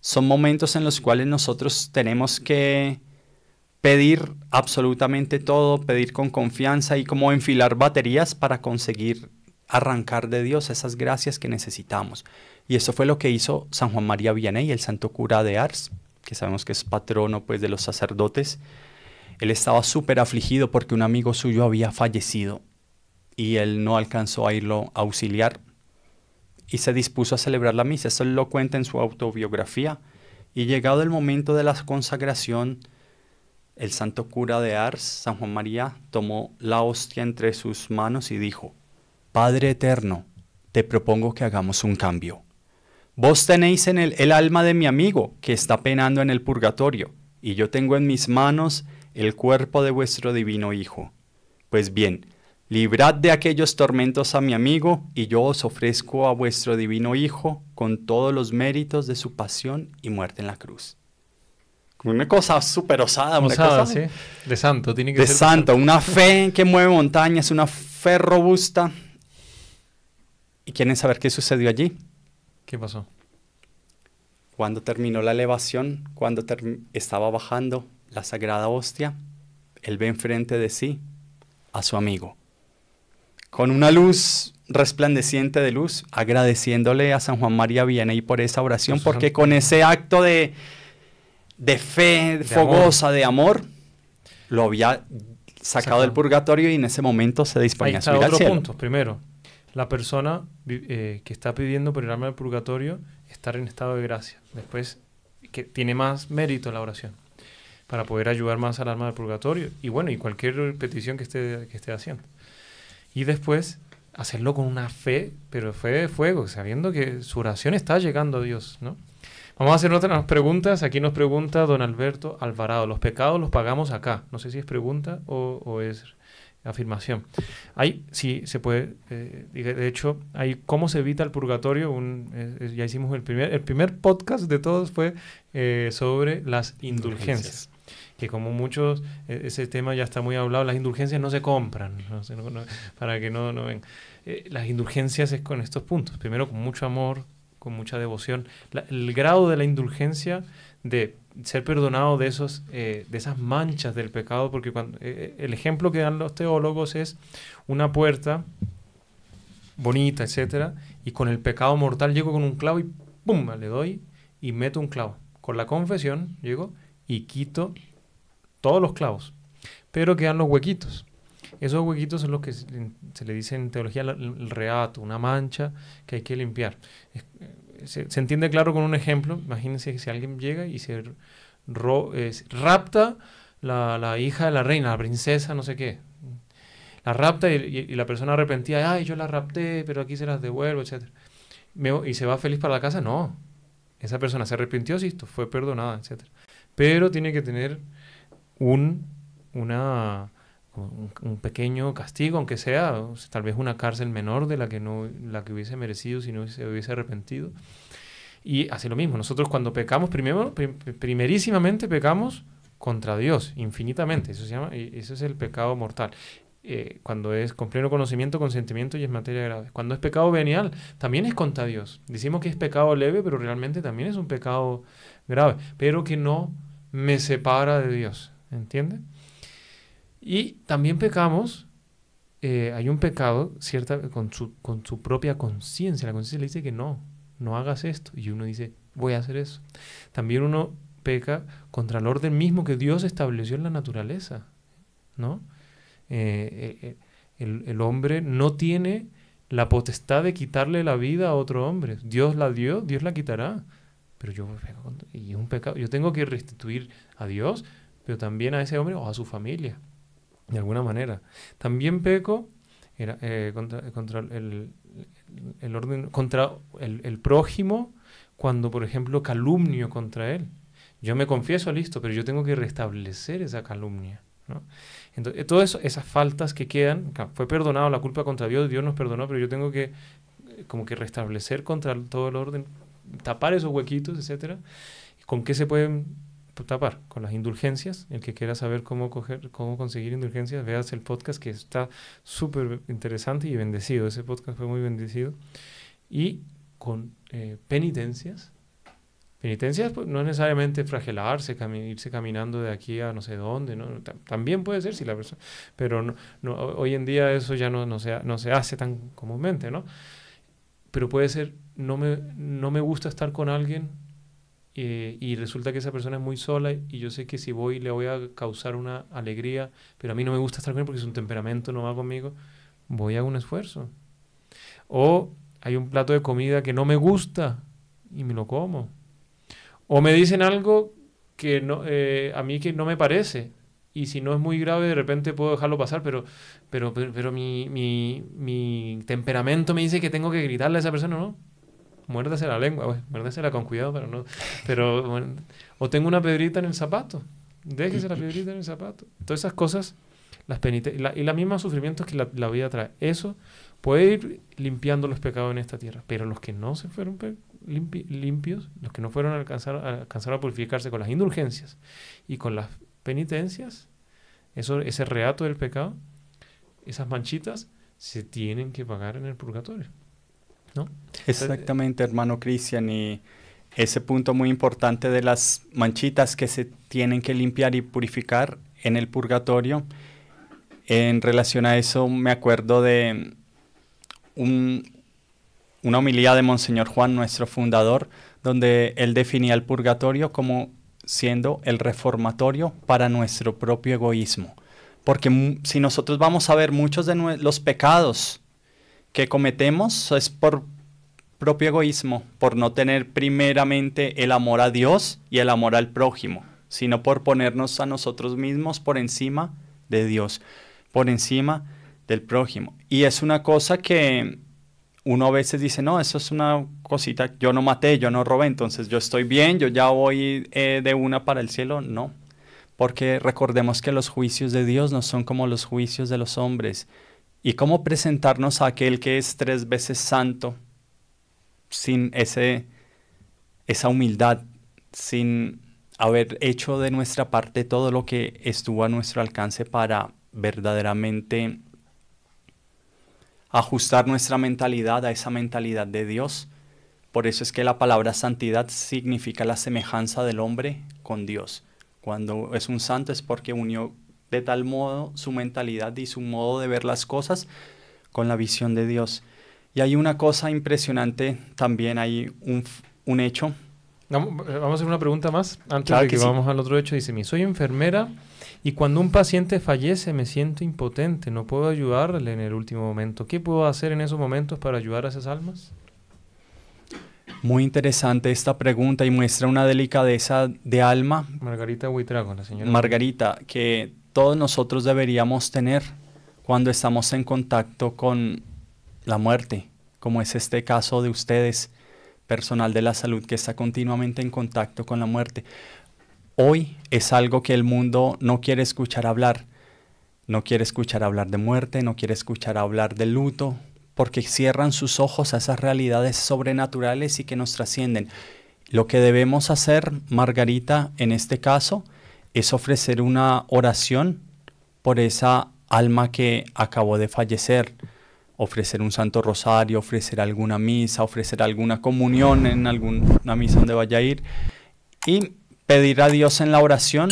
Son momentos en los cuales nosotros tenemos que pedir absolutamente todo, pedir con confianza y como enfilar baterías para conseguir arrancar de Dios esas gracias que necesitamos. Y eso fue lo que hizo San Juan María Vianney, el santo cura de Ars, que sabemos que es patrono pues de los sacerdotes. Él estaba súper afligido porque un amigo suyo había fallecido y él no alcanzó a irlo a auxiliar y se dispuso a celebrar la misa. Eso lo cuenta en su autobiografía. Y llegado el momento de la consagración, el santo cura de Ars, San Juan María, tomó la hostia entre sus manos y dijo, Padre eterno, te propongo que hagamos un cambio. Vos tenéis en el, el alma de mi amigo que está penando en el purgatorio, y yo tengo en mis manos el cuerpo de vuestro divino Hijo. Pues bien, Librad de aquellos tormentos a mi amigo, y yo os ofrezco a vuestro divino Hijo con todos los méritos de su pasión y muerte en la cruz. Una cosa súper osada, De santo, tiene que ser. De santo, una fe que mueve montañas, una fe robusta. ¿Y quieren saber qué sucedió allí? ¿Qué pasó? Cuando terminó la elevación, cuando estaba bajando la sagrada hostia, él ve enfrente de sí a su amigo con una luz resplandeciente de luz, agradeciéndole a San Juan María Vianney por esa oración, porque con ese acto de, de fe fogosa, de amor, lo había sacado del purgatorio y en ese momento se disponía a subir al punto. Primero, la persona eh, que está pidiendo por el alma del purgatorio estar en estado de gracia. Después, que tiene más mérito la oración para poder ayudar más al alma del purgatorio y bueno, y cualquier petición que esté, que esté haciendo y después hacerlo con una fe, pero fe de fuego, sabiendo que su oración está llegando a Dios, ¿no? Vamos a hacer otras preguntas. Aquí nos pregunta don Alberto Alvarado. Los pecados los pagamos acá. No sé si es pregunta o, es afirmación. Ahí sí, se puede. Eh, de hecho, hay cómo se evita el purgatorio. Un, eh, eh, ya hicimos el primer, el primer podcast de todos fue sobre las indulgencias que como muchos, e, ese tema ya está muy hablado, las indulgencias no se compran, no, no, para que no, ven. Eh, las indulgencias es con estos puntos, primero con mucho amor, con mucha devoción, el grado de la indulgencia de ser perdonado de, esos, eh, de esas manchas del pecado, porque cuando, eh, el ejemplo que dan los teólogos es una puerta bonita, etcétera, y con el pecado mortal llego con un clavo y ¡pum! le doy y meto un clavo. Con la confesión llego y quito todos los clavos, pero quedan los huequitos. Esos huequitos son los que se le dice en teología el reato, una mancha que hay que limpiar. Eh, se, entiende claro con un ejemplo. Imagínense que si alguien llega y se eh, rapta la, hija de la reina, la princesa, no sé qué. La rapta y, la persona arrepentida, ay, yo la rapté, pero aquí se las devuelvo, etc. ¿Y se va feliz para la casa? No. Esa persona se arrepintió, sí, fue perdonada, etc. Pero tiene que tener un, una, un, pequeño castigo, aunque sea tal vez una cárcel menor de la que, no, la que hubiese merecido si no se hubiese arrepentido. Y hace lo mismo, nosotros cuando pecamos, primerísimamente pecamos contra Dios, infinitamente, eso llama, eso es el pecado mortal. Eh, cuando es con pleno conocimiento, consentimiento y es materia grave. Cuando es pecado venial, también es contra Dios. Decimos que es pecado leve, pero realmente también es un pecado grave, pero que no me separa de Dios. ¿entiende? Y también pecamos, eh, hay un pecado cierta, con, su, propia conciencia, la conciencia le dice que no, no hagas esto, y uno dice, voy a hacer eso. También uno peca contra el orden mismo que Dios estableció en la naturaleza, ¿no? Eh, eh, el, hombre no tiene la potestad de quitarle la vida a otro hombre. Dios la dio, Dios la quitará. Pero yo y es un pecado. Yo tengo que restituir a Dios también a ese hombre o a su familia, de alguna manera. También peco eh, contra, el, orden, contra el, prójimo cuando, por ejemplo, calumnio contra él. Yo me confieso, listo, pero yo tengo que restablecer esa calumnia. Entonces, eh, todas esas faltas que quedan, fue perdonado la culpa contra Dios, Dios nos perdonó, pero yo tengo que eh, como que restablecer contra todo el orden, tapar esos huequitos, etcétera. ¿Con qué se pueden tapar con las indulgencias. El que quiera saber cómo, cómo conseguir indulgencias, veas el podcast que está súper interesante y bendecido. Ese podcast fue muy bendecido. Y con eh, penitencias. Penitencias pues, no es necesariamente fragelarse, irse caminando de aquí a no sé dónde, ¿no? también puede ser si la persona, pero no, hoy en día eso ya no, no, se, no se hace tan comúnmente, ¿no? Pero puede ser, no me, no me gusta estar con alguien eh, y resulta que esa persona es muy sola y yo sé que si voy le voy a causar una alegría, pero a mí no me gusta estar con porque porque un temperamento no va conmigo, voy a un esfuerzo. O hay un plato de comida que no me gusta y me lo como. O me dicen algo que no, eh, a mí que no me parece y si no es muy grave de repente puedo dejarlo pasar, pero, pero, pero, mi, mi temperamento me dice que tengo que gritarle a esa persona, ¿no? muérdase la lengua, muérdese la con cuidado, pero no. Pero, o tengo una pedrita en el zapato, déjese la piedrita en el zapato. Todas esas cosas, las la, y los mismos sufrimientos que la, vida trae. Eso puede ir limpiando los pecados en esta tierra, pero los que no se fueron limpios, los que no fueron a alcanzar, a a purificarse con las indulgencias y con las penitencias, eso, ese reato del pecado, esas manchitas, se tienen que pagar en el purgatorio. Exactamente, hermano Cristian, y ese punto muy importante de las manchitas que se tienen que limpiar y purificar en el purgatorio. En relación a eso, me acuerdo de una homilía de Monseñor Juan, nuestro fundador, donde él definía el purgatorio como siendo el reformatorio para nuestro propio egoísmo. Porque si nosotros vamos a ver muchos de los pecados que cometemos es por propio egoísmo, por no tener primeramente el amor a Dios y el amor al prójimo, sino por ponernos a nosotros mismos por encima de Dios, por encima del prójimo. Y es una cosa que uno a veces dice, no, eso es una cosita, yo no maté, yo no robé, entonces yo estoy bien, yo ya voy eh, de una para el cielo. No, porque recordemos que los juicios de Dios no son como los juicios de los hombres y cómo presentarnos a aquel que es tres veces santo sin ese, esa humildad, sin haber hecho de nuestra parte todo lo que estuvo a nuestro alcance para verdaderamente ajustar nuestra mentalidad a esa mentalidad de Dios. Por eso es que la palabra santidad significa la semejanza del hombre con Dios. Cuando es un santo es porque unió de tal modo su mentalidad y su modo de ver las cosas con la visión de Dios. Y hay una cosa impresionante también, hay un, un hecho. Vamos a hacer una pregunta más antes de que, vamos al otro hecho. Dice, soy enfermera y cuando un paciente fallece me siento impotente, no puedo ayudarle en el último momento. ¿Qué puedo hacer en esos momentos para ayudar a esas almas? Muy interesante esta pregunta y muestra una delicadeza de alma. Margarita Huitrago, la señora. Margarita, que todos nosotros deberíamos tener cuando estamos en contacto con la muerte, como es este caso de ustedes, personal de la salud que está continuamente en contacto con la muerte. Hoy es algo que el mundo no quiere escuchar hablar. No quiere escuchar hablar de muerte, no quiere escuchar hablar de luto, porque cierran sus ojos a esas realidades sobrenaturales y que nos trascienden. Lo que debemos hacer, Margarita, en este caso, es ofrecer una oración por esa alma que acabó de fallecer, ofrecer un santo rosario, ofrecer alguna misa, ofrecer alguna comunión en alguna misa donde vaya a ir y pedir a Dios en la oración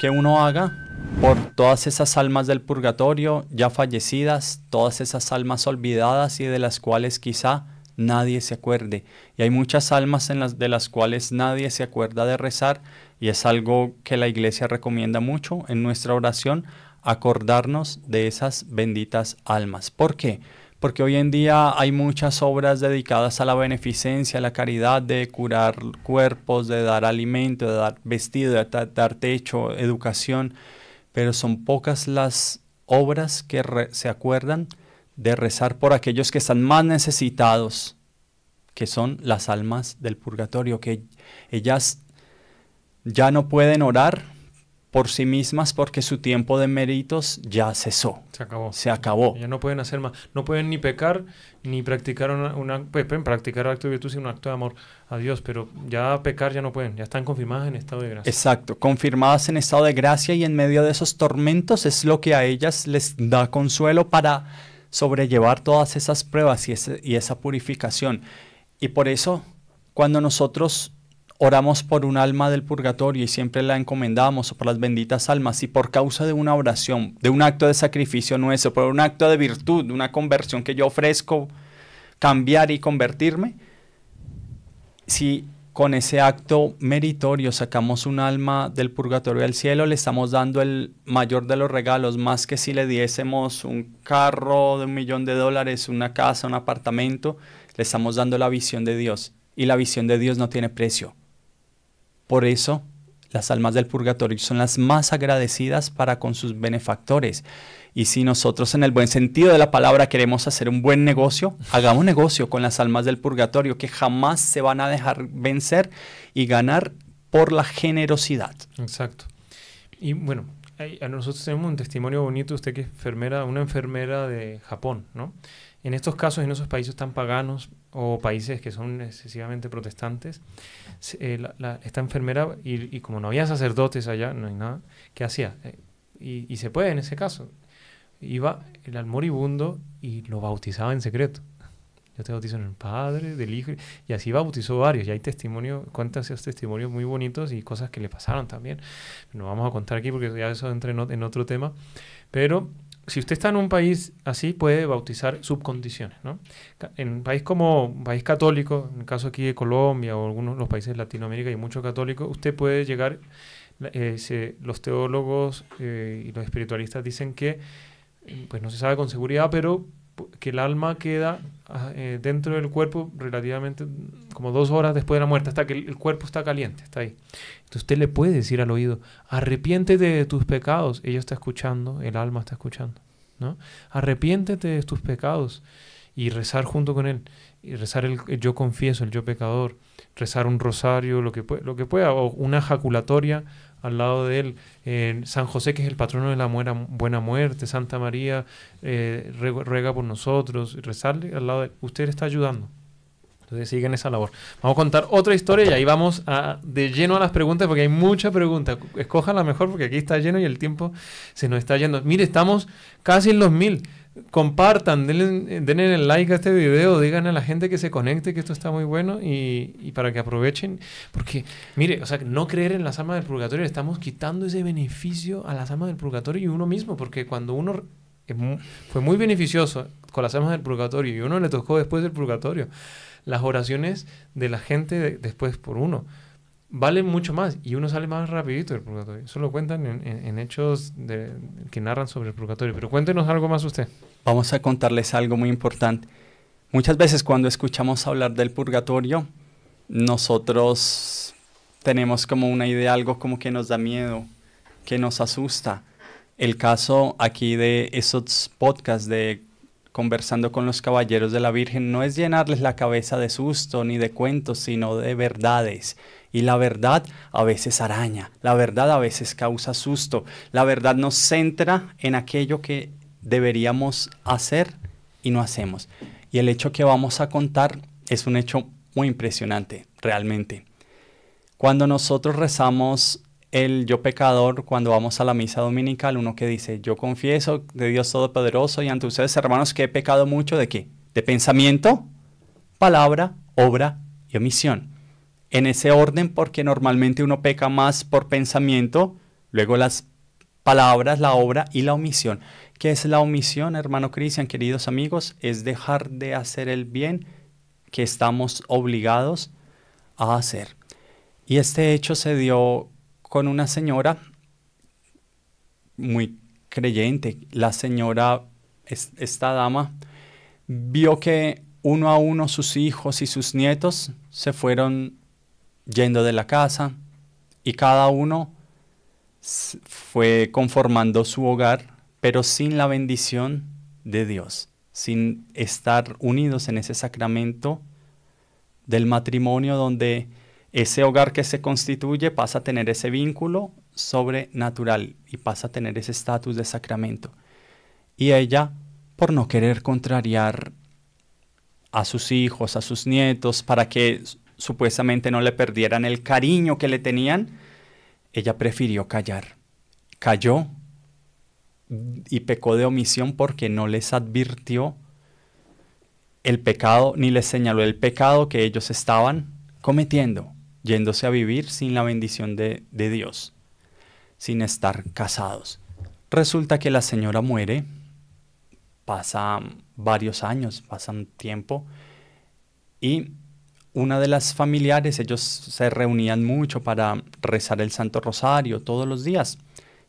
que uno haga por todas esas almas del purgatorio ya fallecidas, todas esas almas olvidadas y de las cuales quizá nadie se acuerde. Y hay muchas almas en las, de las cuales nadie se acuerda de rezar y es algo que la iglesia recomienda mucho en nuestra oración, acordarnos de esas benditas almas. ¿Por qué? Porque hoy en día hay muchas obras dedicadas a la beneficencia, a la caridad, de curar cuerpos, de dar alimento, de dar vestido, de dar techo, educación, pero son pocas las obras que se acuerdan de rezar por aquellos que están más necesitados, que son las almas del purgatorio, que ellas ya no pueden orar por sí mismas porque su tiempo de méritos ya cesó. Se acabó. Se acabó. Ya no pueden hacer más. No pueden ni pecar ni practicar una, pues, practicar acto de virtud, sino un acto de amor a Dios, pero ya pecar ya no pueden. Ya están confirmadas en estado de gracia. Exacto, confirmadas en estado de gracia y en medio de esos tormentos es lo que a ellas les da consuelo para sobrellevar todas esas pruebas y, esa purificación. Y por eso, cuando nosotros oramos por un alma del purgatorio y siempre la encomendamos por las benditas almas y por causa de una oración, de un acto de sacrificio nuestro, por un acto de virtud, de una conversión que yo ofrezco, cambiar y convertirme, si con ese acto meritorio sacamos un alma del purgatorio al cielo, le estamos dando el mayor de los regalos, más que si le diésemos un carro de un millón de dólares, una casa, un apartamento, le estamos dando la visión de Dios. Y la visión de Dios no tiene precio. Por eso, las almas del purgatorio son las más agradecidas para con sus benefactores. Y si nosotros en el buen sentido de la palabra queremos hacer un buen negocio, hagamos negocio con las almas del purgatorio que jamás se van a dejar vencer y ganar por la generosidad. Exacto. Y bueno, a nosotros tenemos un testimonio bonito, usted que es enfermera, una enfermera de Japón, ¿no? En estos casos, en esos países tan paganos o países que son excesivamente protestantes, eh, esta enfermera, y, como no había sacerdotes allá, no hay nada, ¿qué hacía? Eh, y, y se puede en ese caso, iba el al moribundo y lo bautizaba en secreto. Yo te bautizo en el Padre, del Hijo, y así bautizó varios. Y hay testimonios, cuentas esos testimonios muy bonitos y cosas que le pasaron también. No vamos a contar aquí porque ya eso entra en otro tema. Pero si usted está en un país así, puede bautizar subcondiciones, ¿no? En un país como un país católico, en el caso aquí de Colombia o algunos de los países de Latinoamérica, hay muchos católicos, usted puede llegar, eh, los teólogos eh, y los espiritualistas dicen que pues no se sabe con seguridad, pero que el alma queda ah, eh, dentro del cuerpo relativamente como dos horas después de la muerte, hasta que el, cuerpo está caliente, está ahí. Entonces usted le puede decir al oído, arrepiéntete de tus pecados, ella está escuchando, el alma está escuchando, ¿no? Arrepiéntete de tus pecados y rezar junto con él, y rezar el, yo confieso, el yo pecador, rezar un rosario, lo que, lo que pueda, o una jaculatoria al lado de él, San José, que es el patrono de la buena muerte, Santa María, eh, ruega por nosotros, rezarle al lado de Usted está ayudando. Entonces siguen esa labor. Vamos a contar otra historia y ahí vamos a, de lleno a las preguntas porque hay muchas preguntas. escojan la mejor porque aquí está lleno y el tiempo se nos está yendo. Mire, estamos casi en los mil compartan, denle, el like a este video, digan a la gente que se conecte que esto está muy bueno y, para que aprovechen, porque mire, o sea, no creer en las almas del purgatorio, estamos quitando ese beneficio a las almas del purgatorio y uno mismo, porque cuando uno fue muy beneficioso con las almas del purgatorio y uno le tocó después del purgatorio, las oraciones de la gente después por uno vale mucho más y uno sale más rapidito del purgatorio. Eso lo cuentan en, hechos de, que narran sobre el purgatorio. Pero cuéntenos algo más usted. Vamos a contarles algo muy importante. Muchas veces cuando escuchamos hablar del purgatorio, nosotros tenemos como una idea, algo como que nos da miedo, que nos asusta. El caso aquí de esos podcasts de conversando con los caballeros de la Virgen no es llenarles la cabeza de susto ni de cuentos, sino de verdades y la verdad a veces araña, la verdad a veces causa susto, la verdad nos centra en aquello que deberíamos hacer y no hacemos. Y el hecho que vamos a contar es un hecho muy impresionante, realmente. Cuando nosotros rezamos el yo pecador, cuando vamos a la misa dominical, uno que dice, yo confieso de Dios Todopoderoso y ante ustedes, hermanos, que he pecado mucho de qué? De pensamiento, palabra, obra y omisión en ese orden porque normalmente uno peca más por pensamiento, luego las palabras, la obra y la omisión. ¿Qué es la omisión, hermano Cristian, queridos amigos? Es dejar de hacer el bien que estamos obligados a hacer. Y este hecho se dio con una señora muy creyente. La señora, esta dama, vio que uno a uno sus hijos y sus nietos se fueron yendo de la casa y cada uno fue conformando su hogar, pero sin la bendición de Dios, sin estar unidos en ese sacramento del matrimonio donde ese hogar que se constituye pasa a tener ese vínculo sobrenatural y pasa a tener ese estatus de sacramento. Y ella, por no querer contrariar a sus hijos, a sus nietos, para que supuestamente no le perdieran el cariño que le tenían, ella prefirió callar. Cayó y pecó de omisión porque no les advirtió el pecado ni les señaló el pecado que ellos estaban cometiendo, yéndose a vivir sin la bendición de, de Dios, sin estar casados. Resulta que la señora muere, pasa varios años, pasan tiempo, y una de las familiares, ellos se reunían mucho para rezar el Santo Rosario todos los días.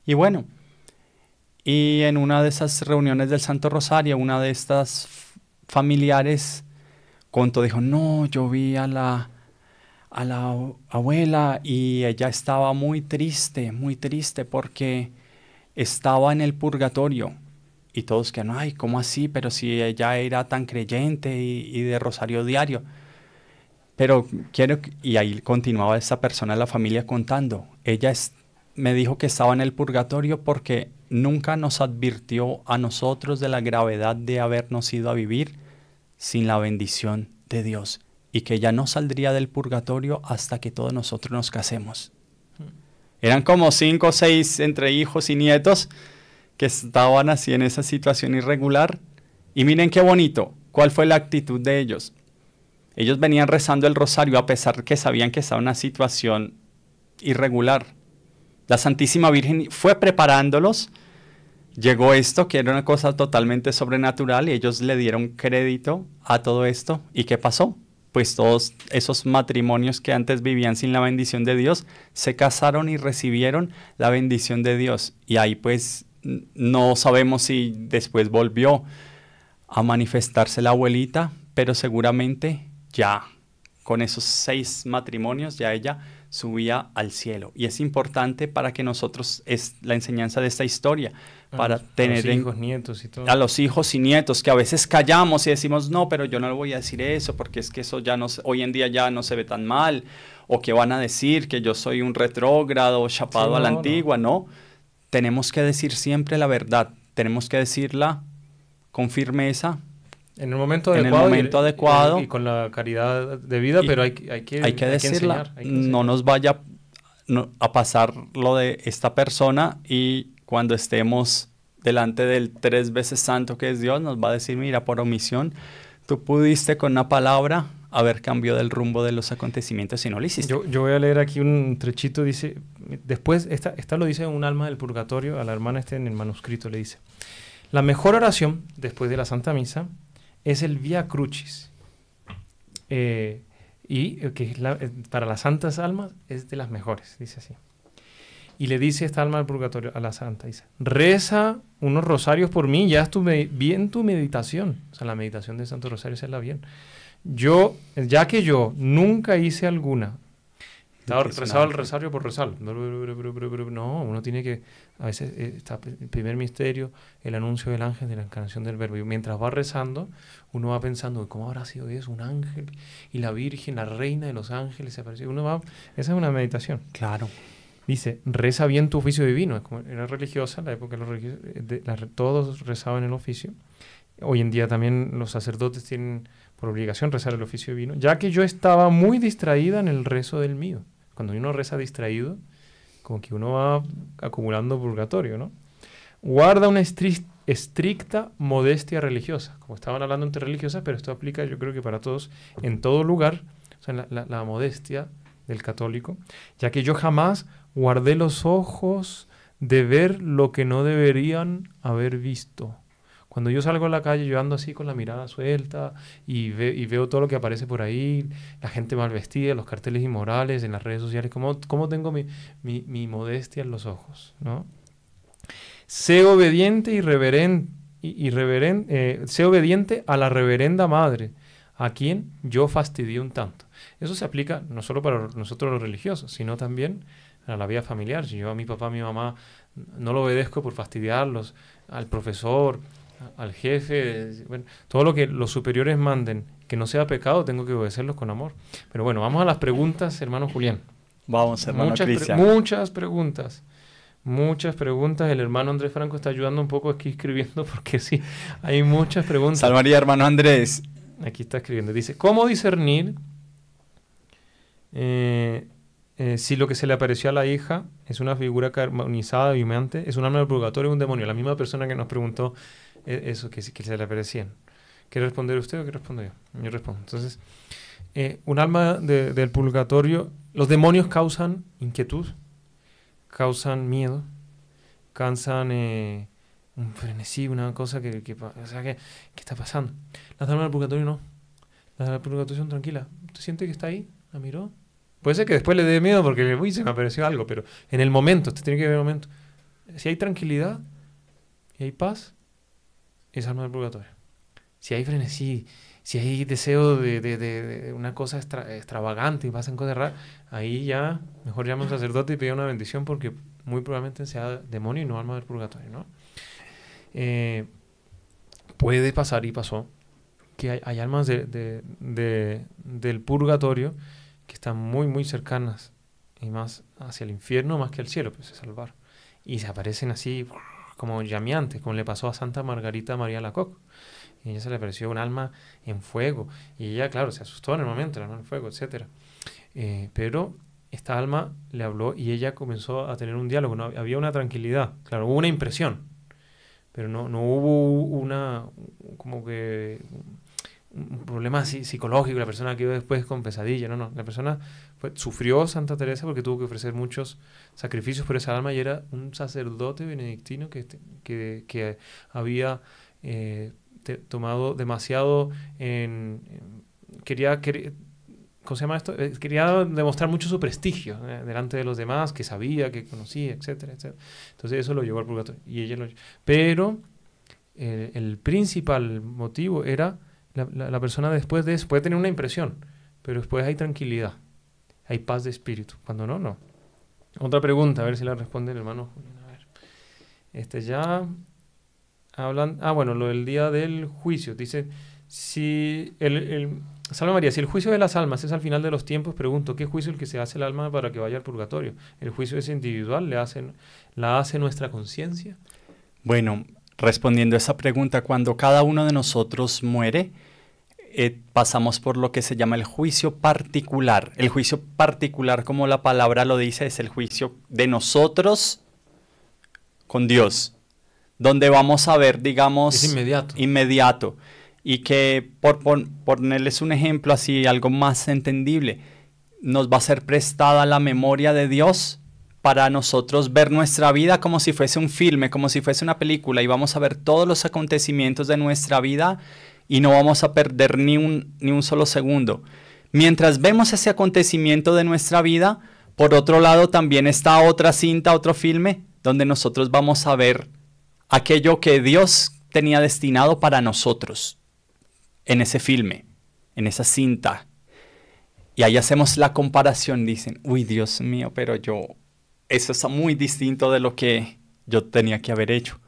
Y bueno, y en una de esas reuniones del Santo Rosario, una de estas familiares contó, dijo, no, yo vi a la, a la abuela y ella estaba muy triste, muy triste porque estaba en el purgatorio. Y todos que ay, ¿cómo así? Pero si ella era tan creyente y de rosario diario. Pero quiero, y ahí continuaba esa persona de la familia contando, ella me dijo que estaba en el purgatorio porque nunca nos advirtió a nosotros de la gravedad de habernos ido a vivir sin la bendición de Dios y que ella no saldría del purgatorio hasta que todos nosotros nos casemos. Hmm. Eran como cinco o seis entre hijos y nietos que estaban así en esa situación irregular. Y miren qué bonito, cuál fue la actitud de ellos. Ellos venían rezando el rosario a pesar que sabían que estaba una situación irregular. La Santísima Virgen fue preparándolos. Llegó esto, que era una cosa totalmente sobrenatural, y ellos le dieron crédito a todo esto. ¿Y qué pasó? Pues todos esos matrimonios que antes vivían sin la bendición de Dios, se casaron y recibieron la bendición de Dios. Y ahí pues no sabemos si después volvió a manifestarse la abuelita, pero seguramente ya con esos seis matrimonios, ya ella subía al cielo. Y es importante para que nosotros, es la enseñanza de esta historia, para tener... A los hijos, nietos y todo. A los hijos y nietos, que a veces callamos y decimos, no, pero yo no le voy a decir eso, porque es que eso ya no, hoy en día ya no se ve tan mal, o que van a decir que yo soy un retrógrado, chapado a la antigua, no. Tenemos que decir siempre la verdad, tenemos que decirla con firmeza, en el momento adecuado. momento y, adecuado con la caridad de vida, pero hay, que, hay que decirla. no nos vaya a pasar lo de esta persona y cuando estemos delante del tres veces santo que es Dios, nos va a decir, mira, por omisión, tú pudiste con una palabra haber cambiado el rumbo de los acontecimientos y no lo hiciste. Yo, yo voy a leer aquí un trechito, dice, después, esta, esta lo dice un alma del purgatorio, a la hermana este en el manuscrito le dice, la mejor oración después de la Santa Misa es el Via Crucis. Eh, y eh, que eh, para las santas almas es de las mejores, dice así. Y le dice esta alma al purgatorio a la santa, dice, reza unos rosarios por mí, ya es bien tu meditación. O sea, la meditación de Santo Rosario es la bien. Yo, ya que yo nunca hice alguna Rezaba el rezario por rezar. No, uno tiene que. A veces eh, está el primer misterio, el anuncio del ángel de la encarnación del Verbo. Y mientras va rezando, uno va pensando, ¿cómo habrá sido Dios? Un ángel y la Virgen, la reina de los ángeles se apareció. Uno va. Esa es una meditación. Claro. Dice, reza bien tu oficio divino. era religiosa, la época de todos rezaban el oficio. Hoy en día también los sacerdotes tienen por obligación rezar el oficio divino, ya que yo estaba muy distraída en el rezo del mío. Cuando uno reza distraído, como que uno va acumulando purgatorio, ¿no? Guarda una estricta modestia religiosa. Como estaban hablando entre religiosas, pero esto aplica yo creo que para todos, en todo lugar, la, la modestia del católico, ya que yo jamás guardé los ojos de ver lo que no deberían haber visto. Cuando yo salgo a la calle, yo ando así con la mirada suelta y, y veo todo lo que aparece por ahí, la gente mal vestida, los carteles inmorales en las redes sociales, cómo, cómo tengo mi, modestia en los ojos, ¿no? Sé obediente y reverente, eh, sé obediente a la reverenda madre, a quien yo fastidié un tanto. Eso se aplica no solo para nosotros los religiosos, sino también a la vida familiar. Si yo a mi papá, a mi mamá no lo obedezco por fastidiarlos, al profesor, al jefe, todo lo que los superiores manden, que no sea pecado, tengo que obedecerlos con amor. Pero bueno, vamos a las preguntas, hermano Julián. Vamos, hermano muchas, muchas preguntas. Muchas preguntas. El hermano Andrés Franco está ayudando un poco aquí escribiendo <laughs> porque sí, hay muchas preguntas. Salvaría, hermano Andrés. Aquí está escribiendo. Dice, ¿cómo discernir eh, eh, si lo que se le apareció a la hija es una figura carbonizada, humeante, es un alma del purgatorio, un demonio? La misma persona que nos preguntó e, eso que, que se le aparecían. ¿Quiere responder usted o quiere responder yo? Yo respondo. Entonces, eh, un alma del purgatorio, los demonios causan inquietud, causan miedo, causan eh, un frenesí, una cosa que, que, o sea, está pasando. Las almas del purgatorio no. Las almas del purgatorio son tranquilas. ¿Usted siente que está ahí? ¿La miró? Puede ser que después le dé miedo porque, se me apareció algo, pero en el momento, usted tiene que ver el momento. Si hay tranquilidad y hay paz, es alma del purgatorio. Si hay frenesí, si hay deseo de, una cosa extravagante y vas a raras, ahí ya mejor llama a un sacerdote y pida una bendición porque muy probablemente sea demonio y no alma del purgatorio, ¿no? Eh, puede pasar y pasó que hay, almas del purgatorio que están muy, muy cercanas y más hacia el infierno más que al cielo, pues se salvar. Y se aparecen así como llamiantes, como le pasó a Santa Margarita María Lacoque. Y ella se le pareció un alma en fuego. Y ella, claro, se asustó en el momento, el en fuego, etc. Eh, pero esta alma le habló y ella comenzó a tener un diálogo. No, había una tranquilidad, claro, hubo una impresión, pero no, no hubo una, como que, un problema psicológico, la persona que iba después con pesadilla, no, no, la persona sufrió Santa Teresa porque tuvo que ofrecer muchos sacrificios por esa alma y era un sacerdote benedictino que, este, que, había eh, tomado demasiado en... quería, ¿cómo se llama esto? Eh, quería demostrar mucho su prestigio eh, delante de los demás, que sabía, que conocía, etcétera, Entonces eso lo llevó al purgatorio. Y ella pero el principal motivo era la, persona después de eso puede tener una impresión, pero después hay tranquilidad, hay paz de espíritu. Cuando no, no. Otra pregunta, a ver si la responde el hermano A ver. Este ya hablan. Ah, bueno, lo del día del juicio. Dice: si el, el Salve María, si el juicio de las almas es al final de los tiempos, pregunto, ¿qué juicio es el que se hace el alma para que vaya al purgatorio? ¿El juicio es individual? ¿Le hacen, ¿La hace nuestra conciencia? Bueno, respondiendo a esa pregunta, cuando cada uno de nosotros muere, eh, pasamos por lo que se llama el juicio particular. El juicio particular, como la palabra lo dice, es el juicio de nosotros con Dios, donde vamos a ver, digamos, inmediato. inmediato. Y que, por, por ponerles un ejemplo así, algo más entendible, nos va a ser prestada la memoria de Dios para nosotros ver nuestra vida como si fuese un filme, como si fuese una película y vamos a ver todos los acontecimientos de nuestra vida y no vamos a perder ni un, ni un solo segundo. Mientras vemos ese acontecimiento de nuestra vida, por otro lado también está otra cinta, otro filme, donde nosotros vamos a ver aquello que Dios tenía destinado para nosotros en ese filme, en esa cinta. Y ahí hacemos la comparación, dicen, uy Dios mío, pero yo eso está muy distinto de lo que yo tenía que haber hecho.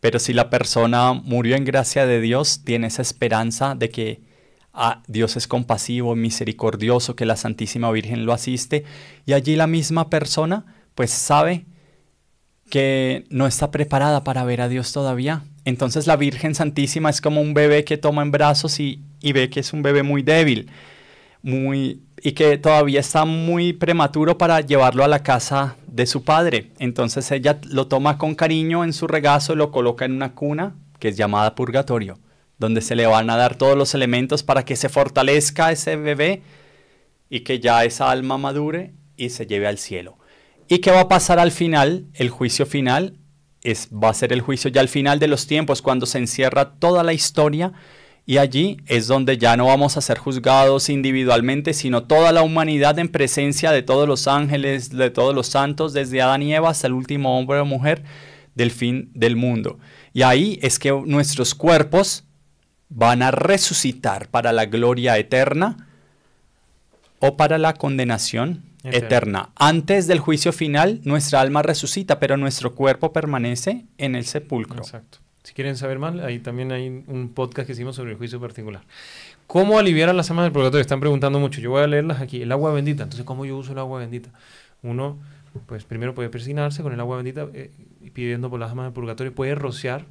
Pero si la persona murió en gracia de Dios, tiene esa esperanza de que ah, Dios es compasivo, misericordioso, que la Santísima Virgen lo asiste. Y allí la misma persona pues sabe que no está preparada para ver a Dios todavía. Entonces la Virgen Santísima es como un bebé que toma en brazos y, y ve que es un bebé muy débil y que todavía está muy prematuro para llevarlo a la casa de su padre. Entonces ella lo toma con cariño en su regazo, lo coloca en una cuna que es llamada purgatorio, donde se le van a dar todos los elementos para que se fortalezca ese bebé y que ya esa alma madure y se lleve al cielo. ¿Y qué va a pasar al final? El juicio final es, va a ser el juicio ya al final de los tiempos, cuando se encierra toda la historia y allí es donde ya no vamos a ser juzgados individualmente, sino toda la humanidad en presencia de todos los ángeles, de todos los santos, desde Adán y Eva hasta el último hombre o mujer del fin del mundo. Y ahí es que nuestros cuerpos van a resucitar para la gloria eterna o para la condenación eterna. Antes del juicio final, nuestra alma resucita, pero nuestro cuerpo permanece en el sepulcro. Exacto. Si quieren saber más, ahí también hay un podcast que hicimos sobre el juicio particular. ¿Cómo aliviar a las amas del purgatorio? Están preguntando mucho. Yo voy a leerlas aquí. El agua bendita. Entonces, ¿cómo yo uso el agua bendita? Uno, pues primero puede persignarse con el agua bendita eh, y pidiendo por las amas del purgatorio. Puede rociar.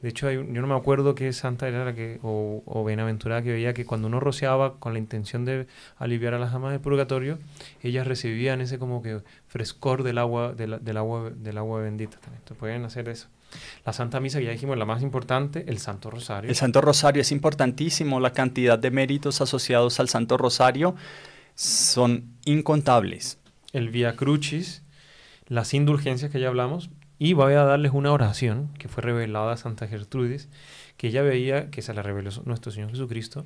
De hecho, yo no me acuerdo qué santa era la que, o, o bienaventurada que veía que cuando uno rociaba con la intención de aliviar a las amas del purgatorio, ellas recibían ese como que frescor del agua, del, agua, del agua bendita. Entonces, pueden hacer eso. La Santa Misa, ya dijimos, la más importante, el Santo Rosario. El Santo Rosario es importantísimo, la cantidad de méritos asociados al Santo Rosario son incontables. El Via Crucis, las indulgencias que ya hablamos, y voy a darles una oración que fue revelada a Santa Gertrudis, que ella veía que se la reveló nuestro Señor Jesucristo.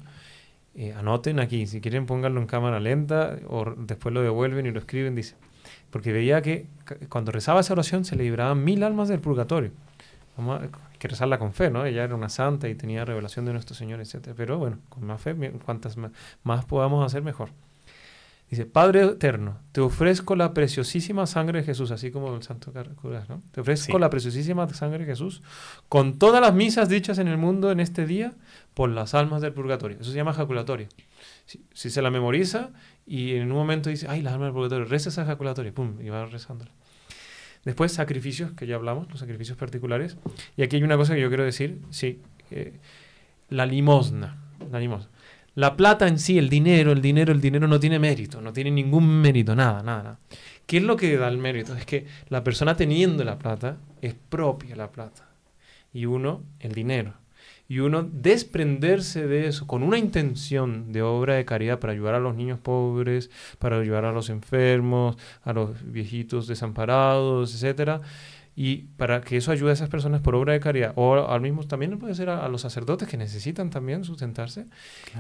Eh, anoten aquí, si quieren pónganlo en cámara lenta o después lo devuelven y lo escriben, dice. Porque veía que cuando rezaba esa oración se le libraban mil almas del purgatorio hay que rezarla con fe, ¿no? Ella era una santa y tenía revelación de nuestro Señor, etc. Pero bueno, con más fe, cuantas más, podamos hacer, mejor. Dice, Padre eterno, te ofrezco la preciosísima sangre de Jesús, así como el santo Curas, ¿no? Te ofrezco la preciosísima sangre de Jesús con todas las misas dichas en el mundo en este día por las almas del purgatorio. Eso se llama ejaculatorio. Si, se la memoriza y en un momento dice, ay, las almas del purgatorio, reza esa ejaculatoria, pum, y va rezándola. Después, sacrificios, que ya hablamos, los sacrificios particulares. Y aquí hay una cosa que yo quiero decir, sí, la limosna. La limosna. La plata en sí, el dinero, el dinero, el dinero no tiene mérito, no tiene ningún mérito, nada, nada, nada. ¿Qué es lo que da el mérito? Es que la persona teniendo la plata es propia la plata. Y uno, el dinero y uno desprenderse de eso con una intención de obra de caridad para ayudar a los niños pobres, para ayudar a los enfermos, a los viejitos desamparados, etc y para que eso ayude a esas personas por obra de caridad, o al mismo también puede ser a, los sacerdotes que necesitan también sustentarse,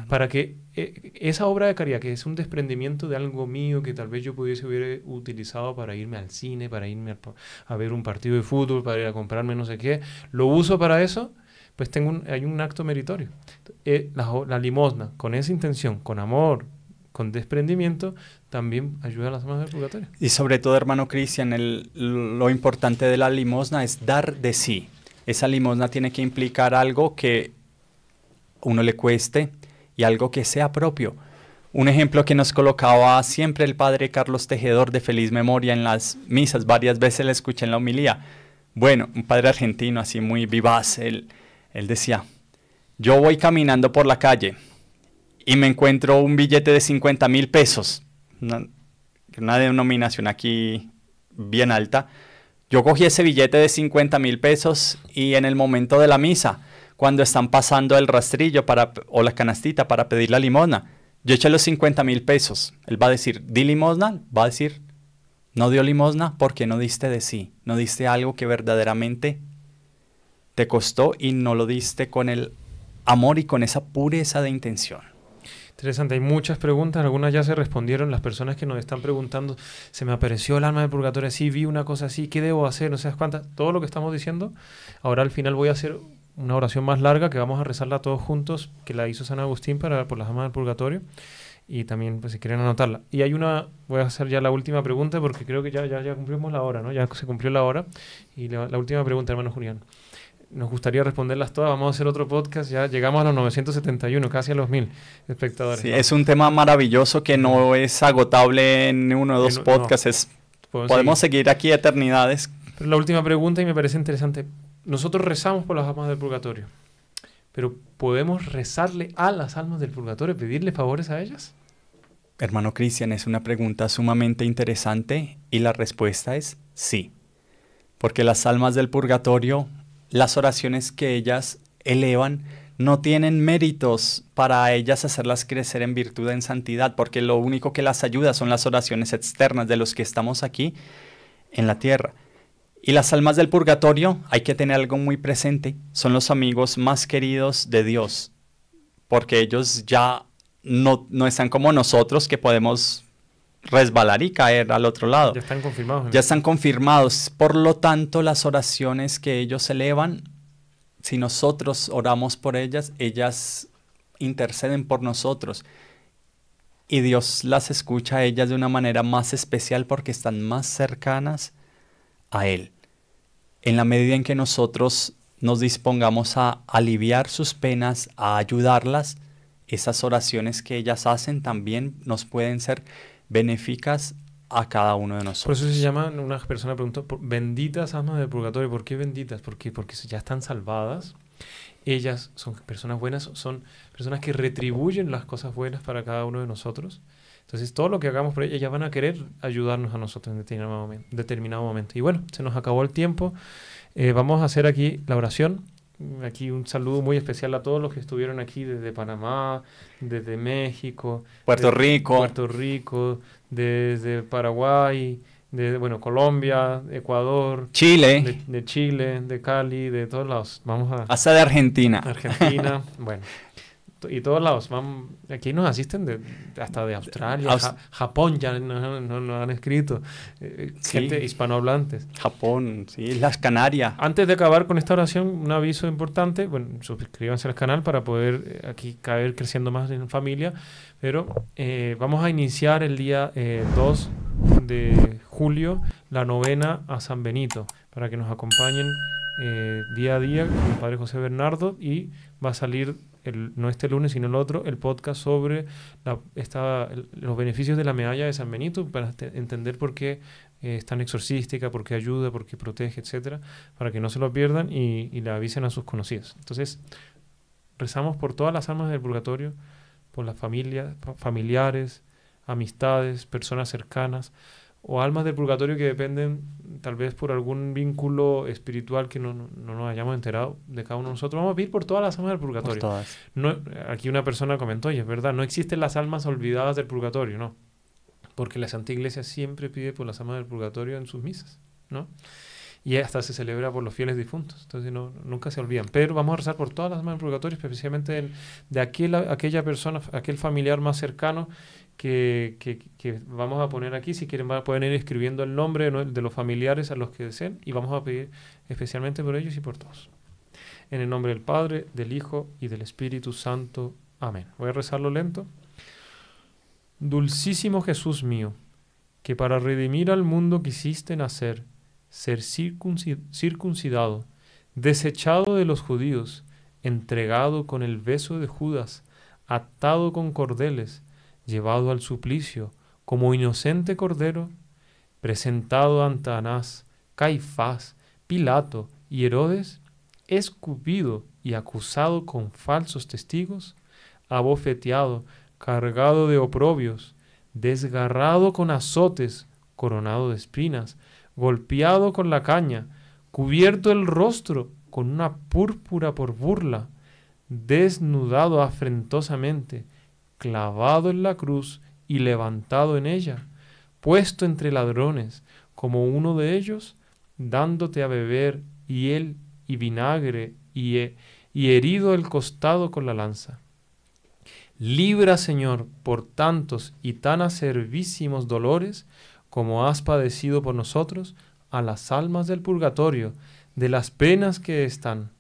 para que eh, esa obra de caridad, que es un desprendimiento de algo mío que tal vez yo pudiese hubiera utilizado para irme al cine, para irme a ver un partido de fútbol, para ir a comprarme no sé qué, lo uso para eso pues tengo hay un acto meritorio. Eh, la, limosna, con esa intención, con amor, con desprendimiento, también ayuda a las manos del purgatorio. Y sobre todo, hermano Cristian, lo importante de la limosna es dar de sí. Esa limosna tiene que implicar algo que uno le cueste y algo que sea propio. Un ejemplo que nos colocaba siempre el padre Carlos Tejedor de feliz memoria en las misas, varias veces le escuché en la homilía. Bueno, un padre argentino así muy vivaz, el... Él decía, yo voy caminando por la calle y me encuentro un billete de 50 mil pesos, una, denominación aquí bien alta. Yo cogí ese billete de 50 mil pesos y en el momento de la misa, cuando están pasando el rastrillo o la canastita para pedir la limosna, yo eché los 50 mil pesos. Él va a decir, di limosna, va a decir, no dio limosna porque no diste de sí, no diste algo que verdaderamente te costó y no lo diste con el amor y con esa pureza de intención. Interesante, hay muchas preguntas, algunas ya se respondieron, las personas que nos están preguntando, se me apareció el alma del purgatorio sí, vi una cosa así, ¿qué debo hacer? No sé cuántas, todo lo que estamos diciendo, ahora al final voy a hacer una oración más larga que vamos a rezarla todos juntos, que la hizo San Agustín para, por las almas del purgatorio, y también pues, si quieren anotarla. Y hay una, voy a hacer ya la última pregunta porque creo que ya, ya, ya cumplimos la hora, ¿no? Ya se cumplió la hora, y la, la última pregunta, hermano Julián nos gustaría responderlas todas. Vamos a hacer otro podcast. Ya llegamos a los 971, casi a los 1000 espectadores. Sí, es un tema maravilloso que no es agotable en uno o dos podcasts. podemos seguir? aquí eternidades. la última pregunta, y me parece interesante. Nosotros rezamos por las almas del purgatorio, pero ¿podemos rezarle a las almas del purgatorio, pedirle favores a ellas? Hermano Cristian, es una pregunta sumamente interesante y la respuesta es sí. Porque las almas del purgatorio las oraciones que ellas elevan no tienen méritos para ellas hacerlas crecer en virtud, en santidad, porque lo único que las ayuda son las oraciones externas de los que estamos aquí en la tierra. Y las almas del purgatorio, hay que tener algo muy presente, son los amigos más queridos de Dios, porque ellos ya no, no están como nosotros que podemos resbalar y caer al otro lado. Ya están confirmados. Ya están confirmados. Por lo tanto, las oraciones que ellos elevan, si nosotros oramos por ellas, ellas interceden por nosotros. Y Dios las escucha a ellas de una manera más especial porque están más cercanas a Él. En la medida en que nosotros nos dispongamos a aliviar sus penas, a ayudarlas, esas oraciones que ellas hacen también nos pueden ser beneficas a cada uno de nosotros. Por eso se llaman, una persona preguntó, benditas almas del purgatorio, ¿por qué benditas? Porque ya están salvadas, ellas son personas buenas, son personas que retribuyen las cosas buenas para cada uno de nosotros. Entonces, todo lo que hagamos por ellas, ellas van a querer ayudarnos a nosotros en determinado momento. Y bueno, se nos acabó el tiempo. Eh, vamos a hacer aquí la oración aquí un saludo muy especial a todos los que estuvieron aquí desde Panamá, desde México, Puerto Rico, Puerto Rico, desde Paraguay, de bueno Colombia, Ecuador, Chile, de, Chile, de Cali, de todos lados. Vamos a hasta de Argentina. Argentina, <laughs> bueno y todos lados. Van, aquí nos asisten hasta de Australia, Japón ya nos, han escrito, eh, gente hispanohablantes. Japón, sí, las Canarias. Antes de acabar con esta oración, un aviso importante, bueno, suscríbanse al canal para poder eh, aquí caer creciendo más en familia, pero eh, vamos a iniciar el día 2 de julio la novena a San Benito, para que nos acompañen. día a día con el padre José Bernardo y va a salir no este lunes, sino el otro, el podcast sobre los beneficios de la medalla de San Benito para entender por qué eh, es tan exorcística, por qué ayuda, por qué protege, etcétera, para que no se lo pierdan y, y la avisen a sus conocidos. Entonces, rezamos por todas las almas del purgatorio, por las familias, familiares, amistades, personas cercanas o almas del purgatorio que dependen tal vez por algún vínculo espiritual que no, no, nos hayamos enterado de cada uno de nosotros. Vamos a pedir por todas las almas del purgatorio. todas. aquí una persona comentó, y es verdad, no existen las almas olvidadas del purgatorio, no. Porque la Santa Iglesia siempre pide por las almas del purgatorio en sus misas, ¿no? Y hasta se celebra por los fieles difuntos, entonces no, nunca se olvidan. Pero vamos a rezar por todas las almas del purgatorio, especialmente de aquella persona, aquel familiar más cercano que, vamos a poner aquí. Si quieren, pueden ir escribiendo el nombre de los familiares a los que deseen y vamos a pedir especialmente por ellos y por todos. En el nombre del Padre, del Hijo y del Espíritu Santo. Amén. Voy a rezarlo lento. Dulcísimo Jesús mío, que para redimir al mundo quisiste nacer, ser circuncidado, desechado de los judíos, entregado con el beso de Judas, atado con cordeles, llevado al suplicio como inocente cordero, presentado ante Anás, Caifás, Pilato y Herodes, escupido y acusado con falsos testigos, abofeteado, cargado de oprobios, desgarrado con azotes, coronado de espinas, golpeado con la caña, cubierto el rostro con una púrpura por burla, desnudado afrentosamente, clavado en la cruz y levantado en ella, puesto entre ladrones, como uno de ellos, dándote a beber hiel y vinagre y, he, y herido el costado con la lanza. Libra, Señor, por tantos y tan acervísimos dolores, como has padecido por nosotros, a las almas del purgatorio, de las penas que están.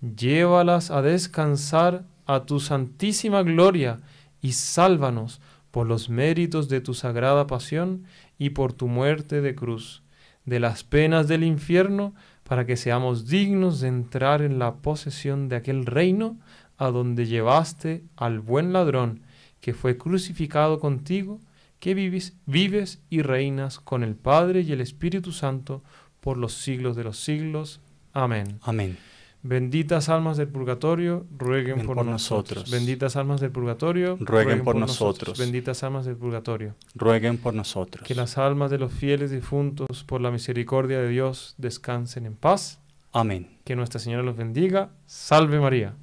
Llévalas a descansar a tu santísima gloria y sálvanos por los méritos de tu sagrada pasión y por tu muerte de cruz, de las penas del infierno, para que seamos dignos de entrar en la posesión de aquel reino a donde llevaste al buen ladrón que fue crucificado contigo, que vives, vives y reinas con el Padre y el Espíritu Santo por los siglos de los siglos. Amén. Amén. Benditas almas del purgatorio, rueguen por, nosotros. Benditas almas del purgatorio, rueguen, por, nosotros. nosotros. Benditas almas del purgatorio, rueguen por nosotros. Que las almas de los fieles difuntos, por la misericordia de Dios, descansen en paz. Amén. Que Nuestra Señora los bendiga. Salve María.